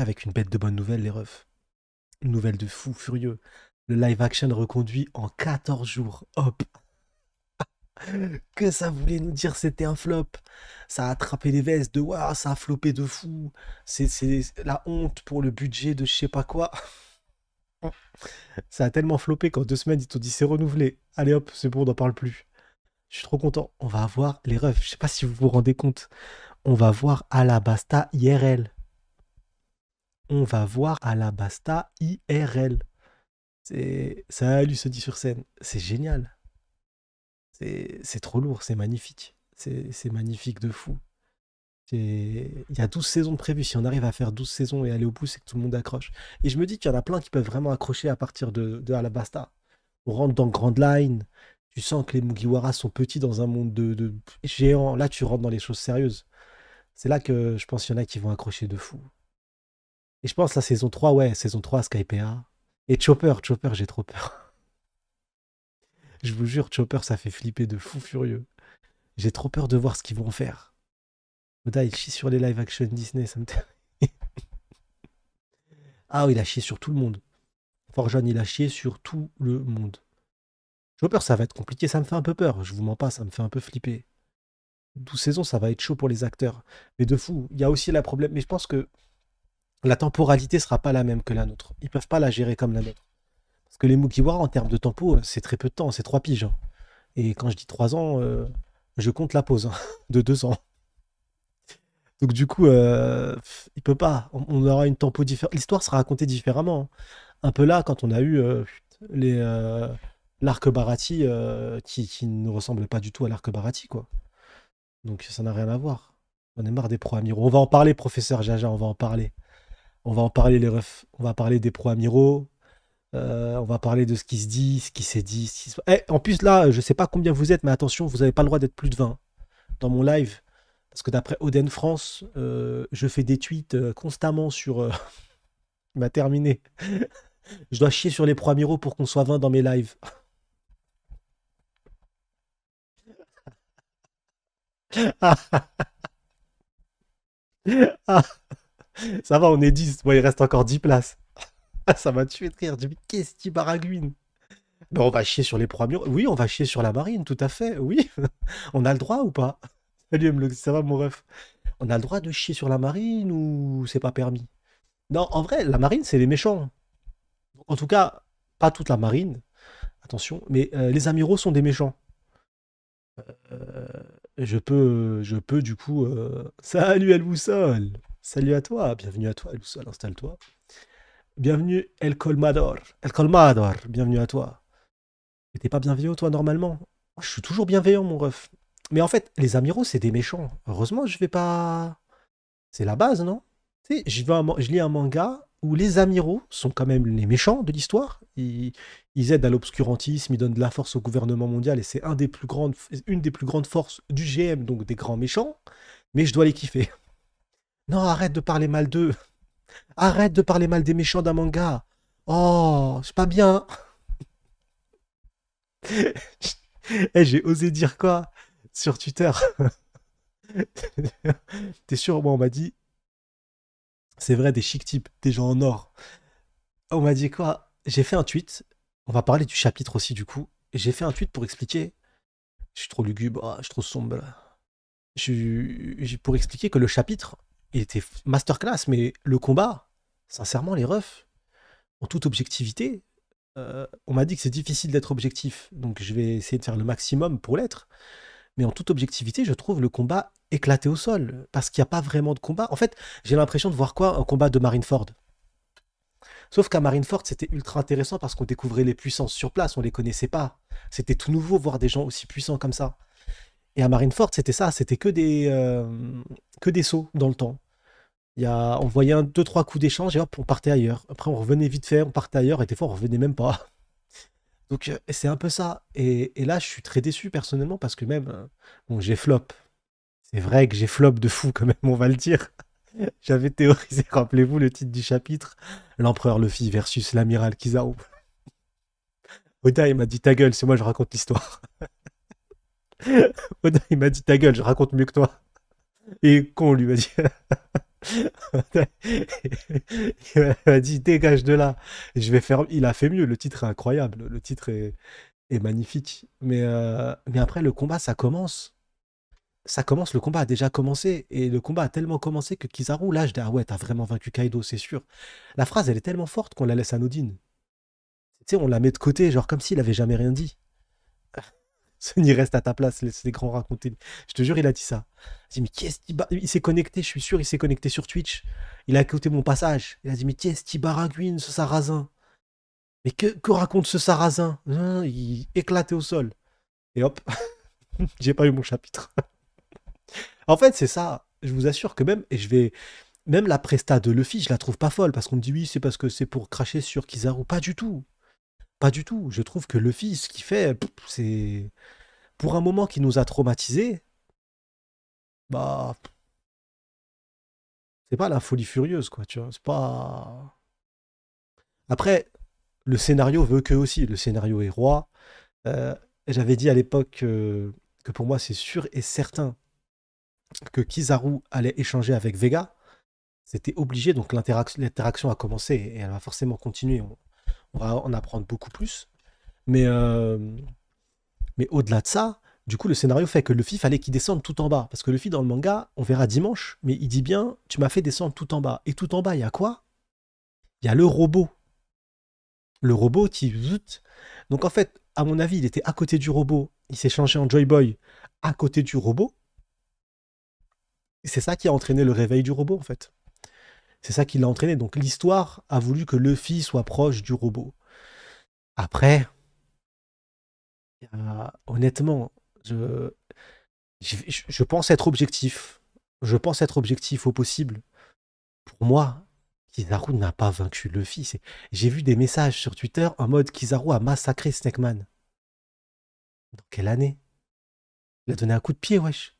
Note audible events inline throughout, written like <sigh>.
avec une bête de bonne nouvelle, les refs. Une nouvelle de fou furieux. Le live action reconduit en 14 jours. Hop <laughs> que ça voulait nous dire c'était un flop. Ça a attrapé les vestes de waouh, ça a flopé de fou. C'est la honte pour le budget de je sais pas quoi. ça a tellement flopé qu'en deux semaines ils t'ont dit c'est renouvelé. Allez hop, c'est bon, on n'en parle plus. Je suis trop content. On va voir les refs. Je sais pas si vous vous rendez compte. On va voir Alabasta IRL on va voir Alabasta IRL. C'est ça, lui se dit sur scène. C'est génial. C'est trop lourd, c'est magnifique. C'est magnifique de fou. Il y a 12 saisons de prévues. Si on arrive à faire 12 saisons et aller au bout, c'est que tout le monde accroche. Et je me dis qu'il y en a plein qui peuvent vraiment accrocher à partir de, de Alabasta. On rentre dans Grand Line. Tu sens que les Mugiwara sont petits dans un monde de, de géants. Là, tu rentres dans les choses sérieuses. C'est là que je pense qu'il y en a qui vont accrocher de fou. Et je pense la saison 3, ouais, saison 3, Skypea. Et Chopper, Chopper, j'ai trop peur. <laughs> je vous jure, Chopper, ça fait flipper de fou furieux. J'ai trop peur de voir ce qu'ils vont faire. Oda, il chie sur les live action Disney, ça me <laughs> Ah, il a chié sur tout le monde. John il a chié sur tout le monde. Chopper, ça va être compliqué, ça me fait un peu peur. Je vous mens pas, ça me fait un peu flipper. Douze saisons, ça va être chaud pour les acteurs. Mais de fou, il y a aussi la problème. Mais je pense que la temporalité sera pas la même que la nôtre. Ils peuvent pas la gérer comme la nôtre. Parce que les Mugiwara, en termes de tempo, euh, c'est très peu de temps, c'est trois piges. Hein. Et quand je dis trois ans, euh, je compte la pause hein, <laughs> de deux ans. Donc du coup, euh, il peut pas. On, aura une tempo différente. L'histoire sera racontée différemment. Hein. Un peu là, quand on a eu l'arc Barati qui, ne ressemble pas du tout à l'arc Barati, quoi. Donc ça n'a rien à voir. On est marre des pro-amiraux. On va en parler, professeur Jaja, on va en parler. On va en parler, les refs. On va parler des pro-amiraux. Euh, on va parler de ce qui se dit, ce qui s'est dit. Eh, en plus, là, je ne sais pas combien vous êtes, mais attention, vous n'avez pas le droit d'être plus de 20 dans mon live. Parce que d'après Oden France, euh, je fais des tweets euh, constamment sur. <laughs> Il m'a terminé. <laughs> je dois chier sur les pro-amiraux pour qu'on soit 20 dans mes lives. <laughs> Ça va, on est 10. Moi, il reste encore 10 places. <laughs> ça m'a tué de rire. qu'est-ce qui baragouine ben, On va chier sur les premiers. Oui, on va chier sur la marine, tout à fait. Oui, <laughs> on a le droit ou pas Salut, ça va, mon ref On a le droit de chier sur la marine ou c'est pas permis Non, en vrai, la marine, c'est les méchants. En tout cas, pas toute la marine, attention, mais euh, les amiraux sont des méchants. Euh, je peux, je peux du coup. Euh... <laughs> Salut El Salut à toi, bienvenue à toi, El installe-toi. Bienvenue El Colmador. El Colmador, bienvenue à toi. Mais t'es pas bienveillant, toi, normalement Je suis toujours bienveillant, mon ref. Mais en fait, les amiraux, c'est des méchants. Heureusement, je vais pas. C'est la base, non Tu je, lis un manga où les amiraux sont quand même les méchants de l'histoire. Ils, aident à l'obscurantisme, ils donnent de la force au gouvernement mondial et c'est une des plus grandes forces du GM, donc des grands méchants. Mais je dois les kiffer. Non, arrête de parler mal d'eux. Arrête de parler mal des méchants d'un manga. Oh, c'est pas bien. <laughs> Eh, j'ai osé dire quoi sur Twitter <laughs> T'es sûr Moi, on m'a dit. C'est vrai, des chic types, des gens en or. On m'a dit quoi J'ai fait un tweet. On va parler du chapitre aussi, du coup. J'ai fait un tweet pour expliquer. Je suis trop lugubre, je suis trop sombre. pour expliquer que le chapitre, il était masterclass, mais le combat, sincèrement, les refs, en toute objectivité, euh, on m'a dit que c'est difficile d'être objectif, donc je vais essayer de faire le maximum pour l'être. Mais en toute objectivité, je trouve le combat éclaté au sol, parce qu'il n'y a pas vraiment de combat. En fait, j'ai l'impression de voir quoi Un combat de Marineford. Sauf qu'à Marineford, c'était ultra intéressant parce qu'on découvrait les puissances sur place, on ne les connaissait pas. C'était tout nouveau voir des gens aussi puissants comme ça. Et à Marineford, c'était ça, c'était que euh, que des sauts dans le temps. Il y a, on voyait un, deux, trois coups d'échange et hop, on partait ailleurs. Après, on revenait vite fait, on partait ailleurs et des fois, on revenait même pas. <laughs> Donc, euh, c'est un peu ça. Et, et, là, je suis très déçu personnellement parce que même, euh, bon, j'ai flop. C'est vrai que j'ai flop de fou <laughs> quand même, on va le dire. <laughs> J'avais théorisé, rappelez-vous, le titre du chapitre L'empereur Luffy versus l'amiral Kizaru. Oda, il m'a dit ta gueule, c'est moi, je raconte l'histoire. Oda, il m'a dit ta gueule, je raconte mieux que toi. Et con, lui a dit il m'a dit dégage de là. Je vais faire. Il a fait mieux. Le titre est incroyable. Le titre est, magnifique. Mais, euh, mais après le combat, ça commence. Ça commence. Le combat a déjà commencé et le combat a tellement commencé que Kizaru là je dis ah ouais t'as vraiment vaincu Kaido c'est sûr. La phrase elle est tellement forte qu'on la laisse anodine. Tu on la met de côté genre comme s'il avait jamais rien dit. Sony reste à ta place, laisse les grands raconter. Je te jure, il a dit ça. Il s'est connecté, je suis sûr, il s'est connecté sur Twitch. Il a écouté mon passage. Il a dit, mais qui est-ce qui baragouine, ce sarrasin Mais que, raconte ce sarrasin hein, Il éclatait au sol. Et hop, <laughs> j'ai pas eu mon chapitre. <laughs> en fait, c'est ça. Je vous assure que même, et je vais. Même la presta de Luffy, je la trouve pas folle parce qu'on me dit oui, c'est parce que c'est pour cracher sur Kizaru. Pas du tout. Pas du tout. Je trouve que Luffy, ce qu'il fait, c'est. Pour un moment qui nous a traumatisés, bah. C'est pas la folie furieuse, quoi, tu vois. C'est pas. Après, le scénario veut que aussi. Le scénario est roi. Euh, j'avais dit à l'époque euh, que pour moi, c'est sûr et certain que Kizaru allait échanger avec Vega. C'était obligé, donc l'interaction a commencé et elle va forcément continuer va en apprendre beaucoup plus. Mais, euh, mais au-delà de ça, du coup, le scénario fait que le Luffy fallait qu'il descende tout en bas. Parce que le Luffy, dans le manga, on verra dimanche, mais il dit bien Tu m'as fait descendre tout en bas. Et tout en bas, il y a quoi Il y a le robot. Le robot qui. Donc en fait, à mon avis, il était à côté du robot. Il s'est changé en Joy Boy à côté du robot. C'est ça qui a entraîné le réveil du robot, en fait. C'est ça qui l'a entraîné. Donc l'histoire a voulu que Luffy soit proche du robot. Après, euh, honnêtement, je, je, pense être objectif. Je pense être objectif au possible. Pour moi, Kizaru n'a pas vaincu Luffy. J'ai vu des messages sur Twitter en mode Kizaru a massacré Man. Dans quelle année Il a donné un coup de pied, wesh.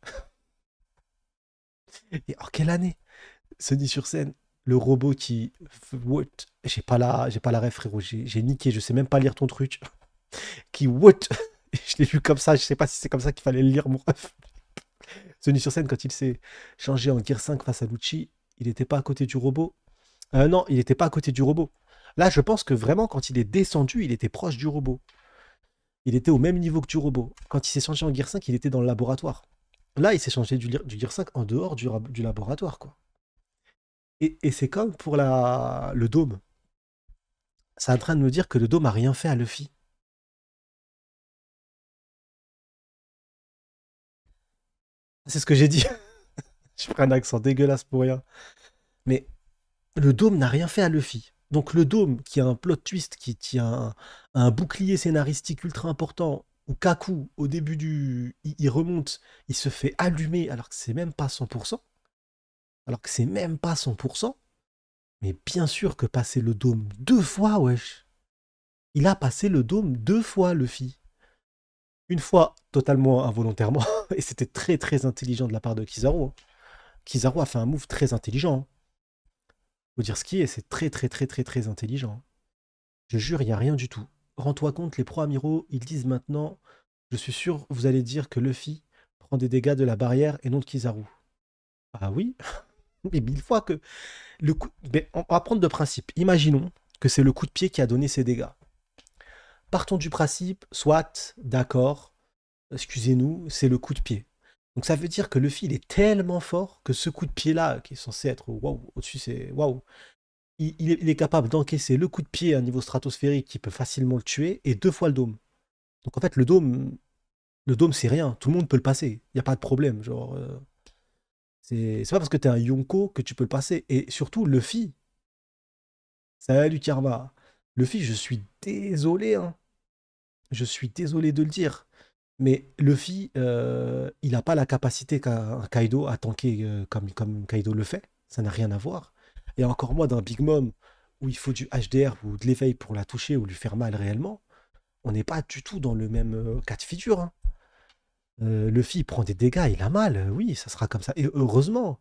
<laughs> Et en quelle année dit sur scène le robot qui. What J'ai pas la, j'ai pas la ref, frérot. J'ai niqué. Je sais même pas lire ton truc. <laughs> qui what <laughs> Je l'ai vu comme ça. Je sais pas si c'est comme ça qu'il fallait le lire, mon ref. n'est sur scène, quand il s'est changé en Gear 5 face à Lucci, il n'était pas à côté du robot. Euh, non, il n'était pas à côté du robot. Là, je pense que vraiment, quand il est descendu, il était proche du robot. Il était au même niveau que du robot. Quand il s'est changé en Gear 5, il était dans le laboratoire. Là, il s'est changé du, du Gear 5 en dehors du, du laboratoire, quoi. Et, c'est comme pour la, le dôme. C'est en train de me dire que le dôme n'a rien fait à Luffy. C'est ce que j'ai dit. <laughs> Je prends un accent dégueulasse pour rien. Mais le dôme n'a rien fait à Luffy. Donc le dôme, qui a un plot twist, qui tient un, bouclier scénaristique ultra important, où Kaku, au début du... Il, il, remonte, il se fait allumer alors que c'est même pas 100% alors que c'est même pas 100%. Mais bien sûr que passer le dôme deux fois, wesh. Il a passé le dôme deux fois, Luffy. Une fois totalement involontairement, <laughs> et c'était très très intelligent de la part de Kizaru. Hein. Kizaru a fait un move très intelligent. Hein. Faut dire ce qui est, c'est très très très très très intelligent. Hein. Je jure, il n'y a rien du tout. Rends-toi compte, les pro amiraux, ils disent maintenant, je suis sûr, vous allez dire que Luffy prend des dégâts de la barrière et non de Kizaru. Ah oui <laughs> mais mille fois que le coup. Mais on va prendre de principe. Imaginons que c'est le coup de pied qui a donné ces dégâts. Partons du principe, soit, d'accord, excusez-nous, c'est le coup de pied. Donc ça veut dire que le fil est tellement fort que ce coup de pied-là, qui est censé être waouh, au-dessus c'est waouh, il, est capable d'encaisser le coup de pied à un niveau stratosphérique qui peut facilement le tuer et deux fois le dôme. Donc en fait, le dôme, le dôme c'est rien, tout le monde peut le passer, il n'y a pas de problème. Genre, euh, c'est pas parce que t'es un Yonko que tu peux le passer. Et surtout, Luffy. Salut Karma. Luffy, je suis désolé. Hein. Je suis désolé de le dire. Mais Luffy, euh, il n'a pas la capacité qu'un Kaido à tanker euh, comme, comme Kaido le fait. Ça n'a rien à voir. Et encore moins d'un Big Mom où il faut du HDR ou de l'éveil pour la toucher ou lui faire mal réellement. On n'est pas du tout dans le même euh, cas de figure. Hein. Euh, le Luffy prend des dégâts, il a mal, oui, ça sera comme ça. Et heureusement,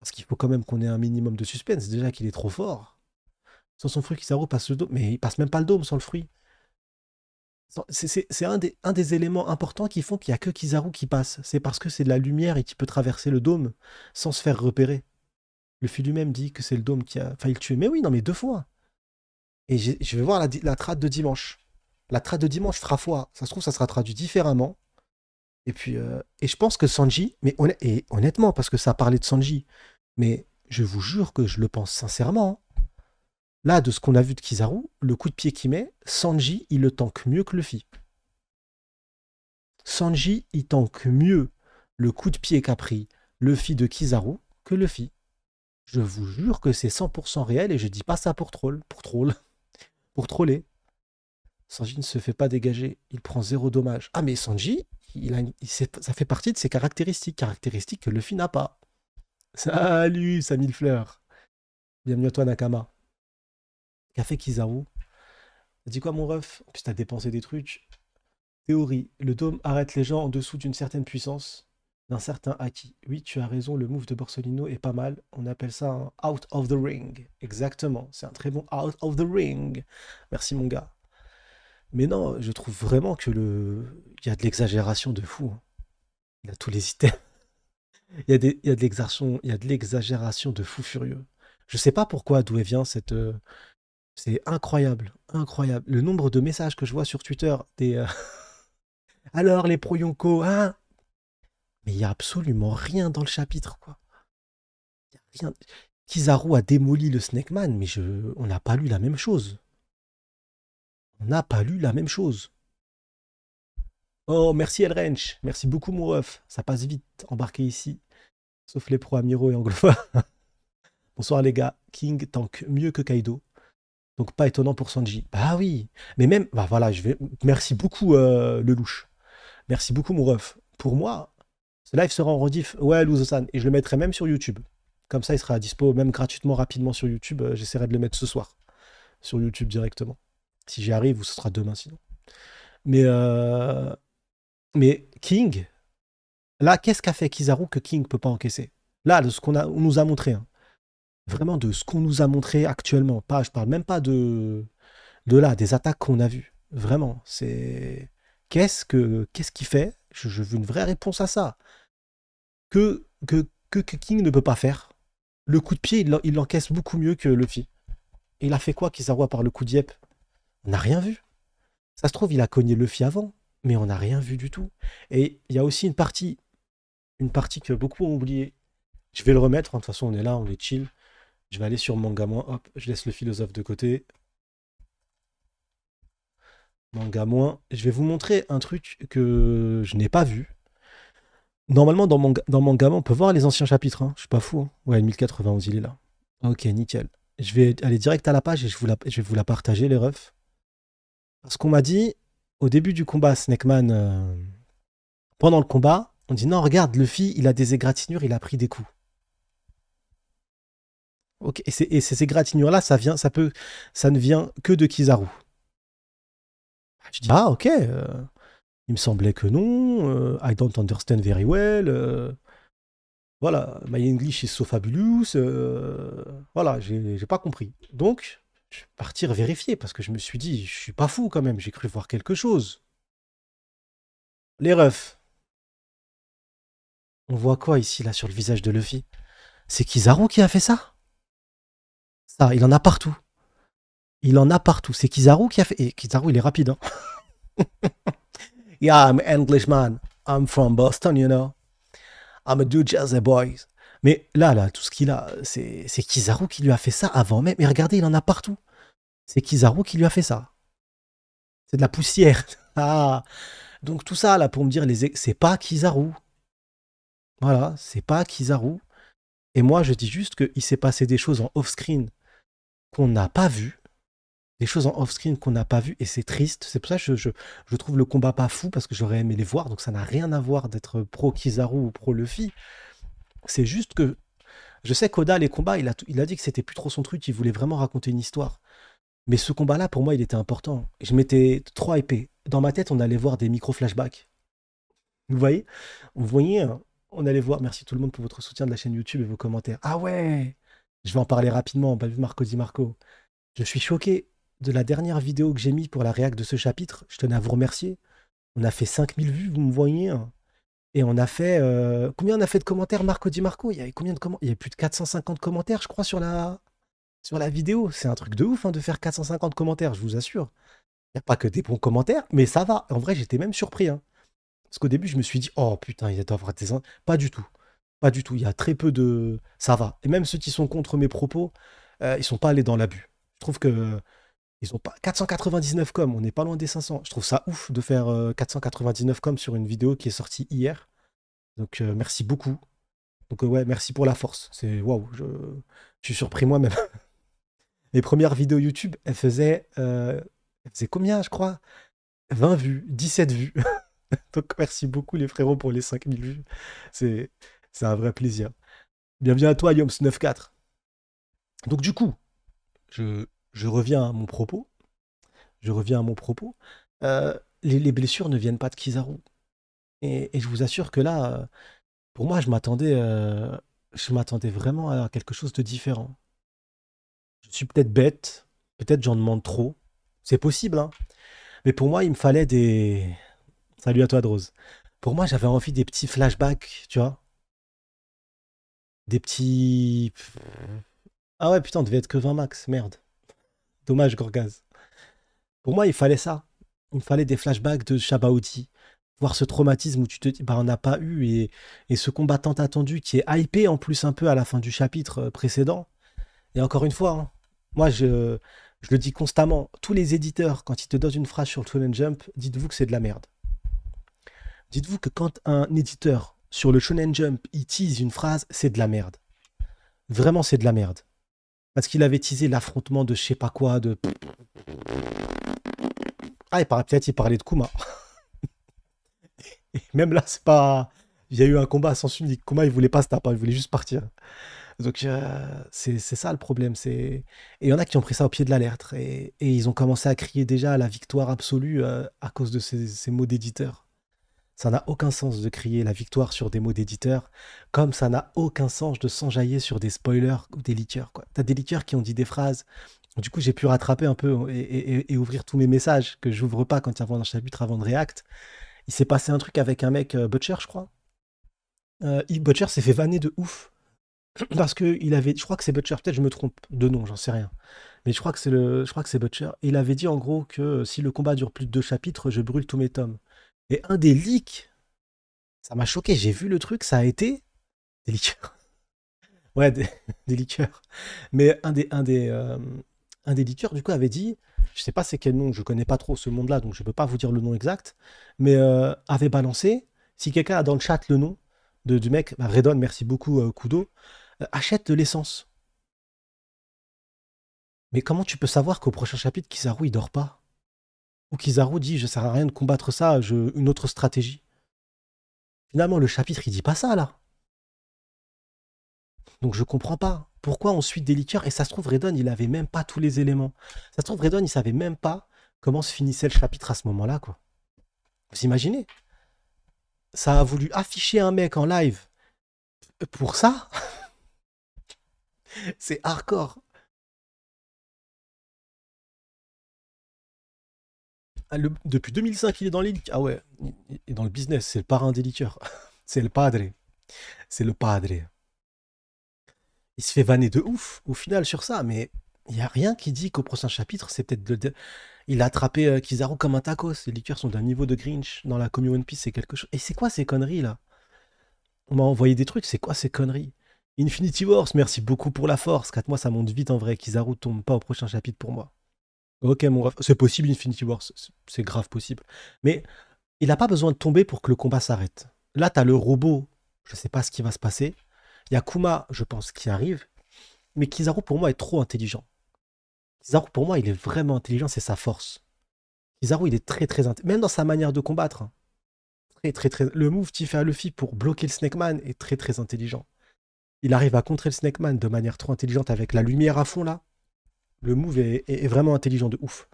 parce qu'il faut quand même qu'on ait un minimum de suspense, déjà qu'il est trop fort. Sans son fruit, Kizaru passe le dôme, mais il passe même pas le dôme sans le fruit. C'est un des, un des, éléments importants qui font qu'il n'y a que Kizaru qui passe. C'est parce que c'est de la lumière et qui peut traverser le dôme sans se faire repérer. Le Luffy lui-même dit que c'est le dôme qui a failli le tuer. Mais oui, non, mais deux fois. Et je vais voir la, la, traite de dimanche. La traite de dimanche fera fois, Ça se trouve, ça sera traduit différemment. Et puis, euh, et je pense que Sanji, mais et honnêtement, parce que ça a parlé de Sanji, mais je vous jure que je le pense sincèrement. Hein. Là, de ce qu'on a vu de Kizaru, le coup de pied qu'il met, Sanji, il le tanque mieux que Luffy. Sanji, il tanque mieux le coup de pied qu'a pris Luffy de Kizaru que Luffy. Je vous jure que c'est 100% réel et je dis pas ça pour troll, pour troll, <laughs> pour troller. Sanji ne se fait pas dégager, il prend zéro dommage. Ah mais Sanji, ça fait partie de ses caractéristiques, caractéristiques que Luffy n'a pas. Salut, ça mille fleurs. Bienvenue à toi Nakama. Café Kizaru. Dis quoi mon ref En plus t'as dépensé des trucs. Théorie, le dôme arrête les gens en dessous d'une certaine puissance, d'un certain acquis. Oui, tu as raison, le move de Borsellino est pas mal. On appelle ça un out of the ring. Exactement, c'est un très bon out of the ring. Merci mon gars. Mais non, je trouve vraiment que le. Il y a de l'exagération de fou. Hein. Il Il a tous les items. <laughs> il, y a des... il y a de l'exagération de fou furieux. Je sais pas pourquoi, d'où vient cette. Euh, c'est incroyable, incroyable. Le nombre de messages que je vois sur Twitter, des. Euh, <laughs> alors, les pro hein Mais il n'y a absolument rien dans le chapitre, quoi. Y a rien. Kizaru a démoli le Snake Man. mais je... on n'a pas lu la même chose on n'a pas lu la même chose. Oh, merci Elrench. merci beaucoup mon ref, ça passe vite, embarqué ici, sauf les pro amiraux et anglophones. <laughs> Bonsoir les gars, King tank mieux que Kaido, donc pas étonnant pour Sanji. Bah oui, mais même, bah voilà, je vais, merci beaucoup le euh, Lelouch, merci beaucoup mon ref. Pour moi, ce live sera en rediff, ouais Luzosan, et je le mettrai même sur YouTube. Comme ça, il sera à dispo même gratuitement, rapidement sur YouTube, euh, j'essaierai de le mettre ce soir, sur YouTube directement. Si j'y arrive, ou ce sera demain sinon. Mais, euh, mais King, là, qu'est-ce qu'a fait Kizaru que King ne peut pas encaisser Là, de ce qu'on on nous a montré, hein. vraiment de ce qu'on nous a montré actuellement, pas, je parle même pas de, de là, des attaques qu'on a vues. Vraiment, c'est. Qu'est-ce que qu'est-ce qu'il fait je, veux une vraie réponse à ça. Que, que, que, King ne peut pas faire. Le coup de pied, il l'encaisse beaucoup mieux que Luffy. il a fait quoi, Kizaru, par le coup de on n'a rien vu. Ça se trouve, il a cogné Luffy avant, mais on n'a rien vu du tout. Et il y a aussi une partie, une partie que beaucoup ont oubliée. Je vais le remettre, hein, de toute façon, on est là, on est chill. Je vais aller sur manga moins, hop, je laisse le philosophe de côté. Manga moins, je vais vous montrer un truc que je n'ai pas vu. Normalement, dans, mon dans on peut voir les anciens chapitres. Hein. Je suis pas fou. Hein. Ouais, 1091, il est là. Ok, nickel. Je vais aller direct à la page et je, vous je vais vous la partager, les refs. Parce qu'on m'a dit, au début du combat, Snake euh, pendant le combat, on dit non, regarde, Luffy, il a des égratignures, il a pris des coups. Okay. Et, ces égratignures-là, ça, ça, ça ne vient que de Kizaru. Je ah, dis, ah ok, euh, il me semblait que non, euh, I don't understand very well, voilà, my English is so fabulous, voilà, j'ai pas compris. Donc, partir vérifier parce que je me suis dit, je suis pas fou quand même, j'ai cru voir quelque chose. Les refs. On voit quoi ici, là, sur le visage de Luffy C'est Kizaru qui a fait ça Ça, il en a partout. Il en a partout. C'est Kizaru qui a fait. Et Kizaru, il est rapide, hein <laughs> Yeah, I'm Englishman. I'm from Boston, you know. I'm a dude as a boy. Mais là, là, tout ce qu'il a, c'est Kizaru qui lui a fait ça avant même. Mais regardez, il en a partout. C'est Kizaru qui lui a fait ça. C'est de la poussière. <laughs> Ah. Donc tout ça, là, pour me dire, c'est pas Kizaru. Voilà, c'est pas Kizaru. Et moi, je dis juste qu'il s'est passé des choses en off-screen qu'on n'a pas vues. Des choses en off-screen qu'on n'a pas vues, et c'est triste. C'est pour ça que je, je, trouve le combat pas fou, parce que j'aurais aimé les voir, donc ça n'a rien à voir d'être pro Kizaru ou pro Luffy. C'est juste que je sais qu'Oda, les combats, il a, dit que c'était plus trop son truc, il voulait vraiment raconter une histoire. Mais ce combat-là, pour moi, il était important. Je m'étais trop épées. Dans ma tête, on allait voir des micro-flashbacks. Vous voyez Vous voyez euh, On allait voir. Merci tout le monde pour votre soutien de la chaîne YouTube et vos commentaires. Ah ouais Je vais en parler rapidement. Bah, Marco Marco. Je suis choqué de la dernière vidéo que j'ai mise pour la réacte de ce chapitre. Je tenais à vous remercier. On a fait 5000 vues, vous me voyez hein. Et on a fait. Euh, combien on a fait de commentaires, Marco Di Marco Il y avait combien de Il y plus de 450 commentaires, je crois, sur la, sur la vidéo. C'est un truc de ouf hein, de faire 450 commentaires, je vous assure. Il n'y a pas que des bons commentaires, mais ça va. En vrai, j'étais même surpris. Hein. Parce qu'au début, je me suis dit, oh putain, il est avoir des. Pas du tout. Pas du tout. Il y a très peu de. Ça va. Et même ceux qui sont contre mes propos, euh, ils sont pas allés dans l'abus. Je trouve que ils pas 499 com. on n'est pas loin des 500. Je trouve ça ouf de faire 499 euh, com sur une vidéo qui est sortie hier. Donc euh, merci beaucoup. Donc euh, ouais, merci pour la force. C'est waouh, je... suis surpris moi-même. Mes <laughs> premières vidéos YouTube, elles faisaient, euh... combien, je crois 20 vues, 17 vues. <laughs> Donc merci beaucoup les frérots pour les 5000 vues. C'est un vrai plaisir. Bienvenue à toi, Yoms94. Donc du coup, je, je reviens à mon propos. Je reviens à mon propos. Euh, les, blessures ne viennent pas de Kizaru. Et, je vous assure que là, euh, pour moi, je m'attendais, euh, je m'attendais vraiment à quelque chose de différent. Je suis peut-être bête, peut-être j'en demande trop. C'est possible, hein. Mais pour moi, il me fallait des. Salut à toi, Drose. Pour moi, j'avais envie des petits flashbacks, tu vois. Des petits. Ah ouais, putain, devait être que 20 max, merde. Dommage, Gorgaz. Pour moi, il fallait ça. Il me fallait des flashbacks de Shabaouti. Voir ce traumatisme où tu te dis, bah, on n'a pas eu. Et, et ce combattant attendu qui est hypé en plus un peu à la fin du chapitre euh, précédent. Et encore une fois, hein, moi, je, je le dis constamment. Tous les éditeurs, quand ils te donnent une phrase sur le Shonen Jump, dites-vous que c'est de la merde. Dites-vous que quand un éditeur sur le Shonen Jump, il tease une phrase, c'est de la merde. Vraiment, c'est de la merde parce qu'il avait teasé l'affrontement de je sais pas quoi, de. Ah, il peut-être, il parlait de Kuma. <laughs> Et même là, c'est pas. Il y a eu un combat à sens unique. Kuma, il voulait pas se taper, il voulait juste partir. Donc, euh, c'est ça le problème. Et il y en a qui ont pris ça au pied de l'alerte. Et, ils ont commencé à crier déjà à la victoire absolue euh, à cause de ces mots d'éditeur. Ça n'a aucun sens de crier la victoire sur des mots d'éditeur, comme ça n'a aucun sens de s'enjailler sur des spoilers ou des tu T'as des liqueurs qui ont dit des phrases. Du coup, j'ai pu rattraper un peu et, ouvrir tous mes messages que j'ouvre pas quand il y a un chapitre avant de React. Il s'est passé un truc avec un mec, euh, Butcher, je crois. Euh, Butcher s'est fait vanner de ouf. <clears throat> Parce que avait, je crois que c'est Butcher, peut-être je me trompe de nom, j'en sais rien. Mais je crois que c'est le, je crois que c'est Butcher. il avait dit en gros que si le combat dure plus de deux chapitres, je brûle tous mes tomes. Et un des leaks, ça m'a choqué. J'ai vu le truc, ça a été des liqueurs. <laughs> Ouais, <laughs> des, liqueurs. Mais un des, un des, euh, un des liqueurs, du coup, avait dit, je sais pas c'est quel nom, je connais pas trop ce monde-là, donc je peux pas vous dire le nom exact, mais euh, avait balancé, si quelqu'un a dans le chat le nom de, du mec, bah, Redon, merci beaucoup, euh, Kudo, achète de l'essence. Mais comment tu peux savoir qu'au prochain chapitre, Kizaru, il dort pas ou Kizaru dit je sert à rien de combattre ça, une autre stratégie. Finalement, le chapitre il dit pas ça là. Donc je comprends pas. Pourquoi on suit des liqueurs Et ça se trouve, Redon, il avait même pas tous les éléments. Ça se trouve, Redon, il savait même pas comment se finissait le chapitre à ce moment-là, quoi. Vous imaginez Ça a voulu afficher un mec en live pour ça <laughs> C'est hardcore. Ah, depuis 2005, il est dans les Ah ouais, il est dans le business. C'est le parrain des liqueurs. <laughs> C'est le padre. C'est le padre. Il se fait vanner de ouf au final sur ça, mais il n'y a rien qui dit qu'au prochain chapitre, c'est peut-être Il a attrapé euh, Kizaru comme un tacos. Les liqueurs sont d'un niveau de Grinch dans la commune One Piece, c'est quelque chose. Et c'est quoi ces conneries là On m'a envoyé des trucs, c'est quoi ces conneries Infinity Wars, merci beaucoup pour la force. 4 mois, ça monte vite en vrai. Kizaru tombe pas au prochain chapitre pour moi. Ok, C'est possible, Infinity War, c'est grave possible. Mais il n'a pas besoin de tomber pour que le combat s'arrête. Là, tu as le robot, je ne sais pas ce qui va se passer. Il y a Kuma, je pense, qui arrive. Mais Kizaru, pour moi, est trop intelligent. Kizaru, pour moi, il est vraiment intelligent, c'est sa force. Kizaru, il est très, très intelligent. Même dans sa manière de combattre. Le hein. Très, très, très... Le move à Luffy pour bloquer le Snake Man est très, très intelligent. Il arrive à contrer le Snake Man de manière trop intelligente avec la lumière à fond, là le move est, vraiment intelligent de ouf.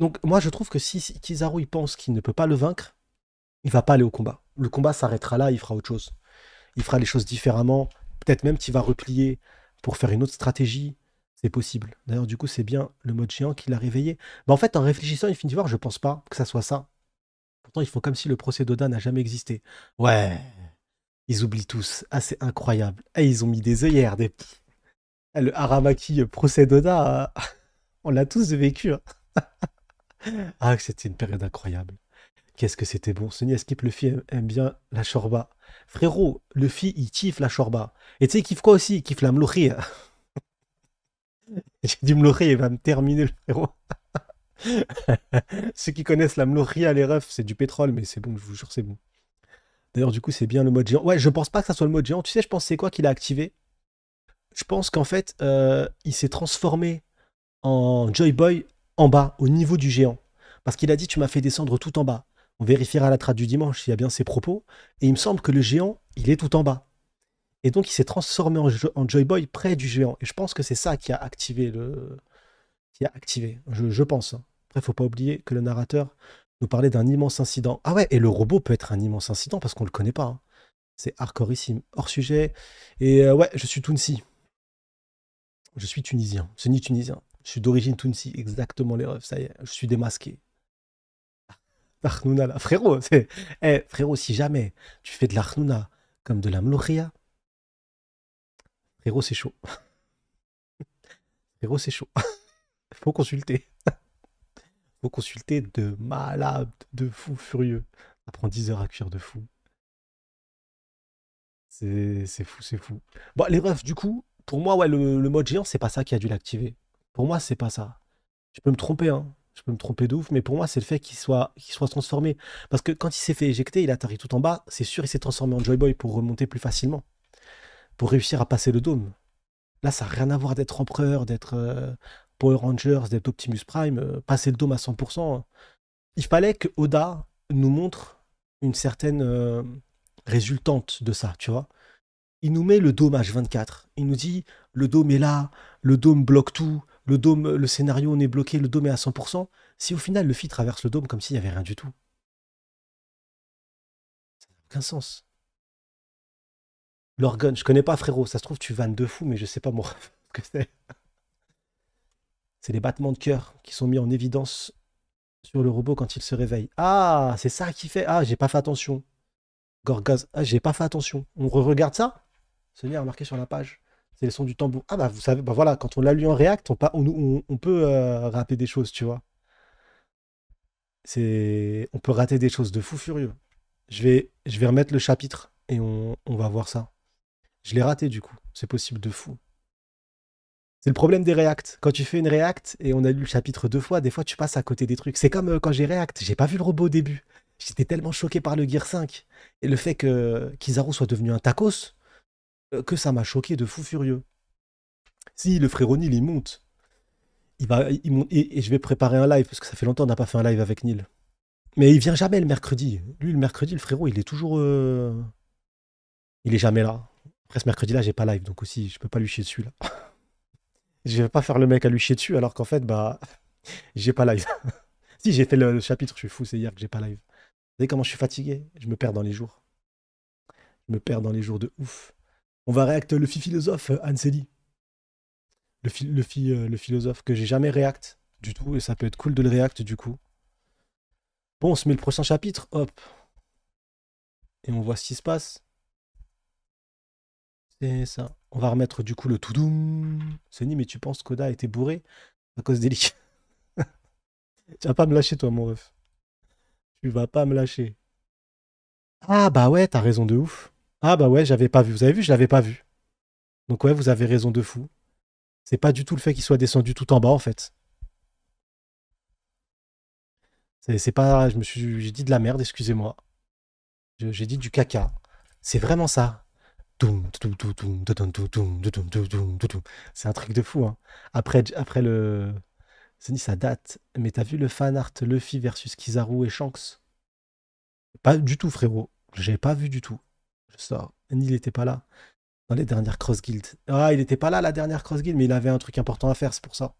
Donc moi je trouve que si, Kizaru il pense qu'il ne peut pas le vaincre, il va pas aller au combat. Le combat s'arrêtera là, il fera autre chose. Il fera les choses différemment. Peut-être même qu'il va replier pour faire une autre stratégie. C'est possible. D'ailleurs, du coup, c'est bien le mode géant qui l'a réveillé. Mais en fait, en réfléchissant, Infinity voir je pense pas que ça soit ça. Pourtant, ils font comme si le procès d'Oda n'a jamais existé. Ouais, ils oublient tous. Ah, c'est incroyable. Et eh, ils ont mis des œillères, des ah, le Aramaki procès euh, <laughs> on l'a tous vécu. Hein. <laughs> ah, c'était une période incroyable. Qu'est-ce que c'était bon. Sonia Skip, le fils aime bien la chorba. Frérot, le fille, il kiffe la chorba. Et tu sais, il kiffe quoi aussi Il kiffe la Mlochia. Hein. <laughs> J'ai dit il va me terminer le frérot. Ceux qui connaissent la à les refs, c'est du pétrole, mais c'est bon, je vous jure, c'est bon. D'ailleurs, du coup, c'est bien le mode géant. Ouais, je pense pas que ça soit le mode géant. Tu sais, je pense c'est quoi qu'il a activé je pense qu'en fait, euh, il s'est transformé en Joy Boy en bas, au niveau du géant. Parce qu'il a dit, tu m'as fait descendre tout en bas. On vérifiera la trad du dimanche s'il y a bien ses propos. Et il me semble que le géant, il est tout en bas. Et donc, il s'est transformé en, Joy Boy près du géant. Et je pense que c'est ça qui a activé le... Qui a activé, je, pense. Hein. Après, faut pas oublier que le narrateur nous parlait d'un immense incident. Ah ouais, et le robot peut être un immense incident parce qu'on ne le connaît pas. Hein. C'est C'est ici, hors sujet. Et euh, ouais, je suis Tounsi. Je suis tunisien, c'est ni tunisien. Je suis d'origine tunisie. exactement les refs, ça y est, je suis démasqué. L'Arnouna, là, frérot, c'est... Eh, frérot, si jamais tu fais de l'Arnouna comme de la mlochia, frérot, c'est chaud. <laughs> frérot, c'est chaud. <laughs> Faut consulter. <laughs> Faut consulter de malades, de fous furieux. Ça prend 10 heures à cuire de fou. C'est fou, c'est fou. Bon, les refs, du coup, pour moi, ouais, le, mode géant, c'est pas ça qui a dû l'activer. Pour moi, c'est pas ça. Je peux me tromper, hein. Je peux me tromper de ouf, mais pour moi, c'est le fait qu'il soit, qu'il soit transformé. Parce que quand il s'est fait éjecter, il a taré tout en bas, c'est sûr, il s'est transformé en Joy Boy pour remonter plus facilement. Pour réussir à passer le dôme. Là, ça n'a rien à voir d'être empereur, d'être euh, Power Rangers, d'être Optimus Prime, euh, passer le dôme à 100%. Hein. Il fallait que Oda nous montre une certaine euh, résultante de ça, tu vois il nous met le dôme 24 Il nous dit le dôme est là, le dôme bloque tout, le dôme, le scénario on est bloqué, le dôme est à 100%. Si au final le fil traverse le dôme comme s'il n'y avait rien du tout, ça n'a aucun sens. L'organe, je connais pas frérot, ça se trouve tu vannes de fou, mais je sais pas moi <laughs> ce que c'est. C'est les battements de cœur qui sont mis en évidence sur le robot quand il se réveille. Ah, c'est ça qui fait. Ah, j'ai pas fait attention. Gorgaz, ah, j'ai pas fait attention. On re regarde ça se remarqué sur la page. C'est le son du tambour. Ah bah vous savez, bah voilà, quand on l'a lu en React, on, peut euh, rater des choses, tu vois. C'est, on peut rater des choses de fou furieux. Je vais, je vais remettre le chapitre et on, va voir ça. Je l'ai raté du coup, c'est possible de fou. C'est le problème des React. Quand tu fais une React et on a lu le chapitre deux fois, des fois tu passes à côté des trucs. C'est comme euh, quand j'ai React, j'ai pas vu le robot au début. J'étais tellement choqué par le Gear 5 et le fait que Kizaru soit devenu un tacos, euh, que ça m'a choqué de fou furieux. Si le frérot Neil, il monte, il va, il monte, et, je vais préparer un live, parce que ça fait longtemps qu'on n'a pas fait un live avec Neil. Mais il vient jamais le mercredi. Lui, le mercredi, le frérot, il est toujours... Euh, il est jamais là. Après, ce mercredi-là, j'ai pas live, donc aussi, je peux pas lui chier dessus, là. <laughs> je vais pas faire le mec à lui chier dessus, alors qu'en fait, bah, <laughs> j'ai pas live. <laughs> si, j'ai fait le, le, chapitre, je suis fou, c'est hier que j'ai pas live. Vous savez comment je suis fatigué Je me perds dans les jours. Je me perds dans les jours de ouf. On va réact le fils philosophe euh, Anne Le, le, euh, le philosophe que j'ai jamais réact du tout, et ça peut être cool de le réact du coup. Bon, on se met le prochain chapitre, hop. Et on voit ce qui se passe. C'est ça. On va remettre du coup le tout doum. Sony, mais tu penses qu'Oda a été bourré à cause des <laughs> Tu vas pas me lâcher, toi, mon ref. Tu vas pas me lâcher. Ah bah ouais, t'as raison de ouf. Ah bah ouais, j'avais pas vu. Vous avez vu, je l'avais pas vu. Donc ouais, vous avez raison de fou. C'est pas du tout le fait qu'il soit descendu tout en bas en fait. C'est pas, je me suis, j'ai dit de la merde, excusez-moi. J'ai dit du caca. C'est vraiment ça. C'est un truc de fou. Après, après le, c'est ça date. Mais t'as vu le fan art Luffy versus Kizaru et Shanks Pas du tout, frérot. J'ai pas vu du tout ça il n'était pas là dans les dernières Cross Guild. Ah, il n'était pas là la dernière Cross Guild, mais il avait un truc important à faire, c'est pour ça.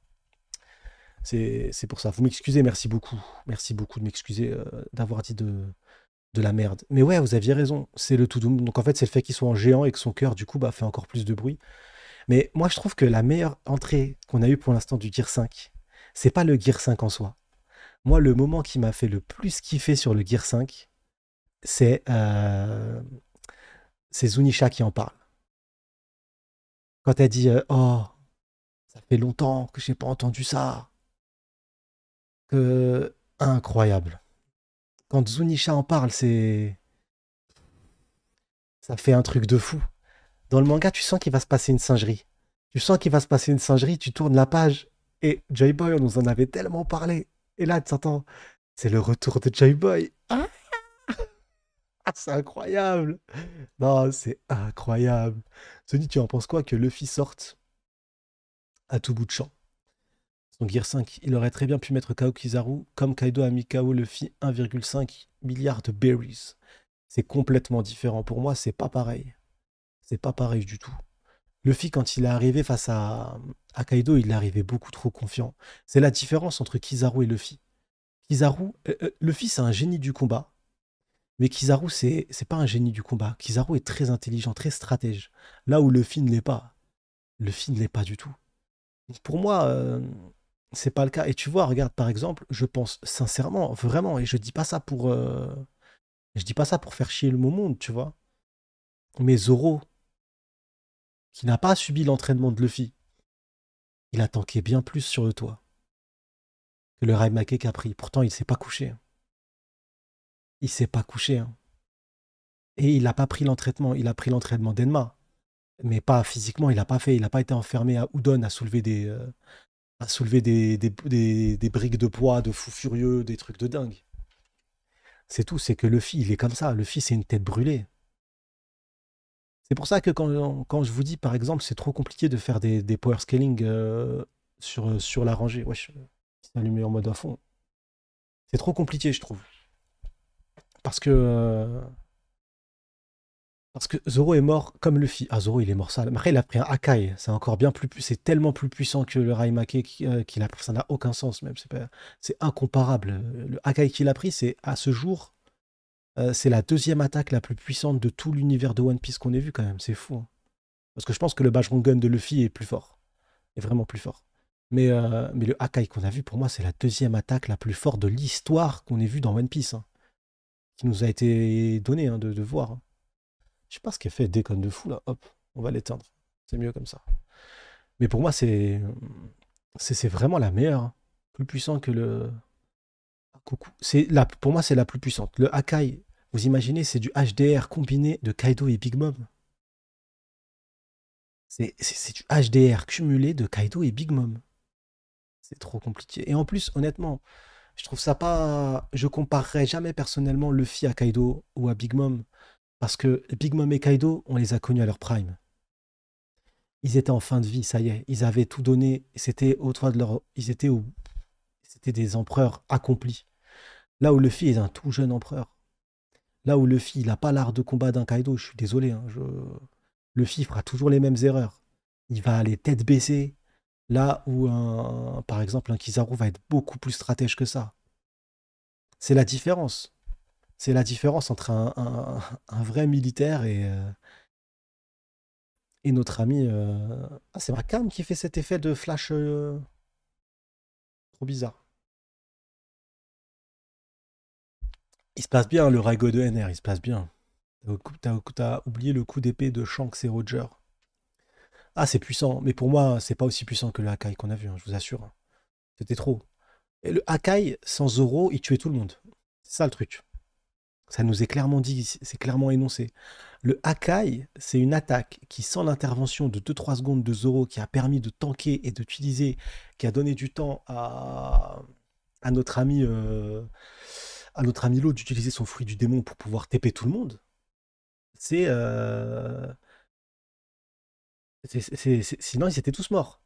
C'est pour ça. Vous m'excusez, merci beaucoup. Merci beaucoup de m'excuser euh, d'avoir dit de, de la merde. Mais ouais, vous aviez raison. C'est le tout Donc en fait, c'est le fait qu'il soit en géant et que son cœur, du coup, bah, fait encore plus de bruit. Mais moi, je trouve que la meilleure entrée qu'on a eue pour l'instant du Gear 5, c'est pas le Gear 5 en soi. Moi, le moment qui m'a fait le plus kiffer sur le Gear 5, c'est euh, c'est Zunisha qui en parle. Quand elle dit euh, Oh, ça fait longtemps que j'ai pas entendu ça. Que incroyable. Quand Zunisha en parle, c'est. Ça fait un truc de fou. Dans le manga, tu sens qu'il va se passer une singerie. Tu sens qu'il va se passer une singerie, tu tournes la page. Et Joy Boy, on nous en avait tellement parlé. Et là, tu entends, c'est le retour de Joy Boy. Ah, <laughs> c'est incroyable. Non, c'est incroyable. Sony, tu en penses quoi que Luffy sorte à tout bout de champ Son Gear 5, il aurait très bien pu mettre KO Kizaru comme Kaido a mis KO Luffy 1,5 milliard de berries. C'est complètement différent. Pour moi, c'est pas pareil. C'est pas pareil du tout. Luffy, quand il est arrivé face à, Kaido, il est arrivé beaucoup trop confiant. C'est la différence entre Kizaru et Luffy. Kizaru, euh, euh, Luffy, c'est un génie du combat mais Kizaru, c'est pas un génie du combat. Kizaru est très intelligent, très stratège. Là où Luffy ne l'est pas. Luffy ne l'est pas du tout. Pour moi, euh, c'est pas le cas. Et tu vois, regarde, par exemple, je pense sincèrement, vraiment, et je dis pas ça pour. Euh, je dis pas ça pour faire chier le mot monde, tu vois. Mais Zoro, qui n'a pas subi l'entraînement de Luffy, il a tanké bien plus sur le toit que le Raimake a pris. Pourtant, il s'est pas couché. Hein il s'est pas couché. Hein. Et il n'a pas pris l'entraînement. Il a pris l'entraînement d'Enma. Mais pas physiquement, il n'a pas fait. Il n'a pas été enfermé à Houdon à soulever des. Euh, à soulever des, des, briques de poids, de fous furieux, des trucs de dingue. C'est tout, c'est que le fils il est comme ça. Le fils c'est une tête brûlée. C'est pour ça que quand, je vous dis, par exemple, c'est trop compliqué de faire des, power scaling euh, sur, sur la rangée. Wesh, c'est euh, allumé en mode à fond. C'est trop compliqué, je trouve. Parce que. Euh, parce que Zoro est mort comme Luffy. Ah, Zoro, il est mort sale. Après, il a pris un Akai. C'est encore bien plus. C'est tellement plus puissant que le Raimake euh, qu'il pris. Ça n'a aucun sens, même. C'est incomparable. Le Akai qu'il a pris, c'est à ce jour. Euh, c'est la deuxième attaque la plus puissante de tout l'univers de One Piece qu'on ait vu, quand même. C'est fou. Hein. Parce que je pense que le Bajron Gun de Luffy est plus fort. Est vraiment plus fort. Mais, mais le Akai qu'on a vu, pour moi, c'est la deuxième attaque la plus forte de l'histoire qu'on ait vu dans One Piece. Hein qui nous a été donné hein, de, voir. Je sais pas ce qu'elle fait, déconne de fou là, hop, on va l'éteindre. C'est mieux comme ça. Mais pour moi, c'est c'est vraiment la meilleure, hein. plus puissant que le ah, Coucou. C'est la pour moi c'est la plus puissante. Le Akai, vous imaginez, c'est du HDR combiné de Kaido et Big Mom. C'est du HDR cumulé de Kaido et Big Mom. C'est trop compliqué. Et en plus, honnêtement, je trouve ça pas. Je comparerai jamais personnellement Luffy à Kaido ou à Big Mom. Parce que Big Mom et Kaido, on les a connus à leur prime. Ils étaient en fin de vie, ça y est. Ils avaient tout donné. C'était au de leur. Ils étaient C'était des empereurs accomplis. Là où Luffy est un tout jeune empereur. Là où Luffy, il n'a pas l'art de combat d'un Kaido. Je suis désolé. Hein, Luffy fera toujours les mêmes erreurs. Il va aller tête baissée. Là où, un, par exemple, un Kizaru va être beaucoup plus stratège que ça. C'est la différence. C'est la différence entre un, vrai militaire et, euh, et notre ami. Euh, ah, c'est Rakam qui fait cet effet de flash euh, trop bizarre. Il se passe bien le Rago de NR, il se passe bien. T'as oublié le coup d'épée de Shanks et Roger. Ah, c'est puissant. Mais pour moi, c'est pas aussi puissant que le Hakai qu'on a vu, hein, je vous assure. C'était trop. Et le Hakai, sans Zoro, il tuait tout le monde. C'est ça le truc. Ça nous est clairement dit, c'est clairement énoncé. Le Hakai, c'est une attaque qui, sans l'intervention de 2-3 secondes de Zoro, qui a permis de tanker et d'utiliser, qui a donné du temps à, à notre ami. Euh, à notre ami l'autre d'utiliser son fruit du démon pour pouvoir TP tout le monde, c'est euh, sinon, ils étaient tous morts.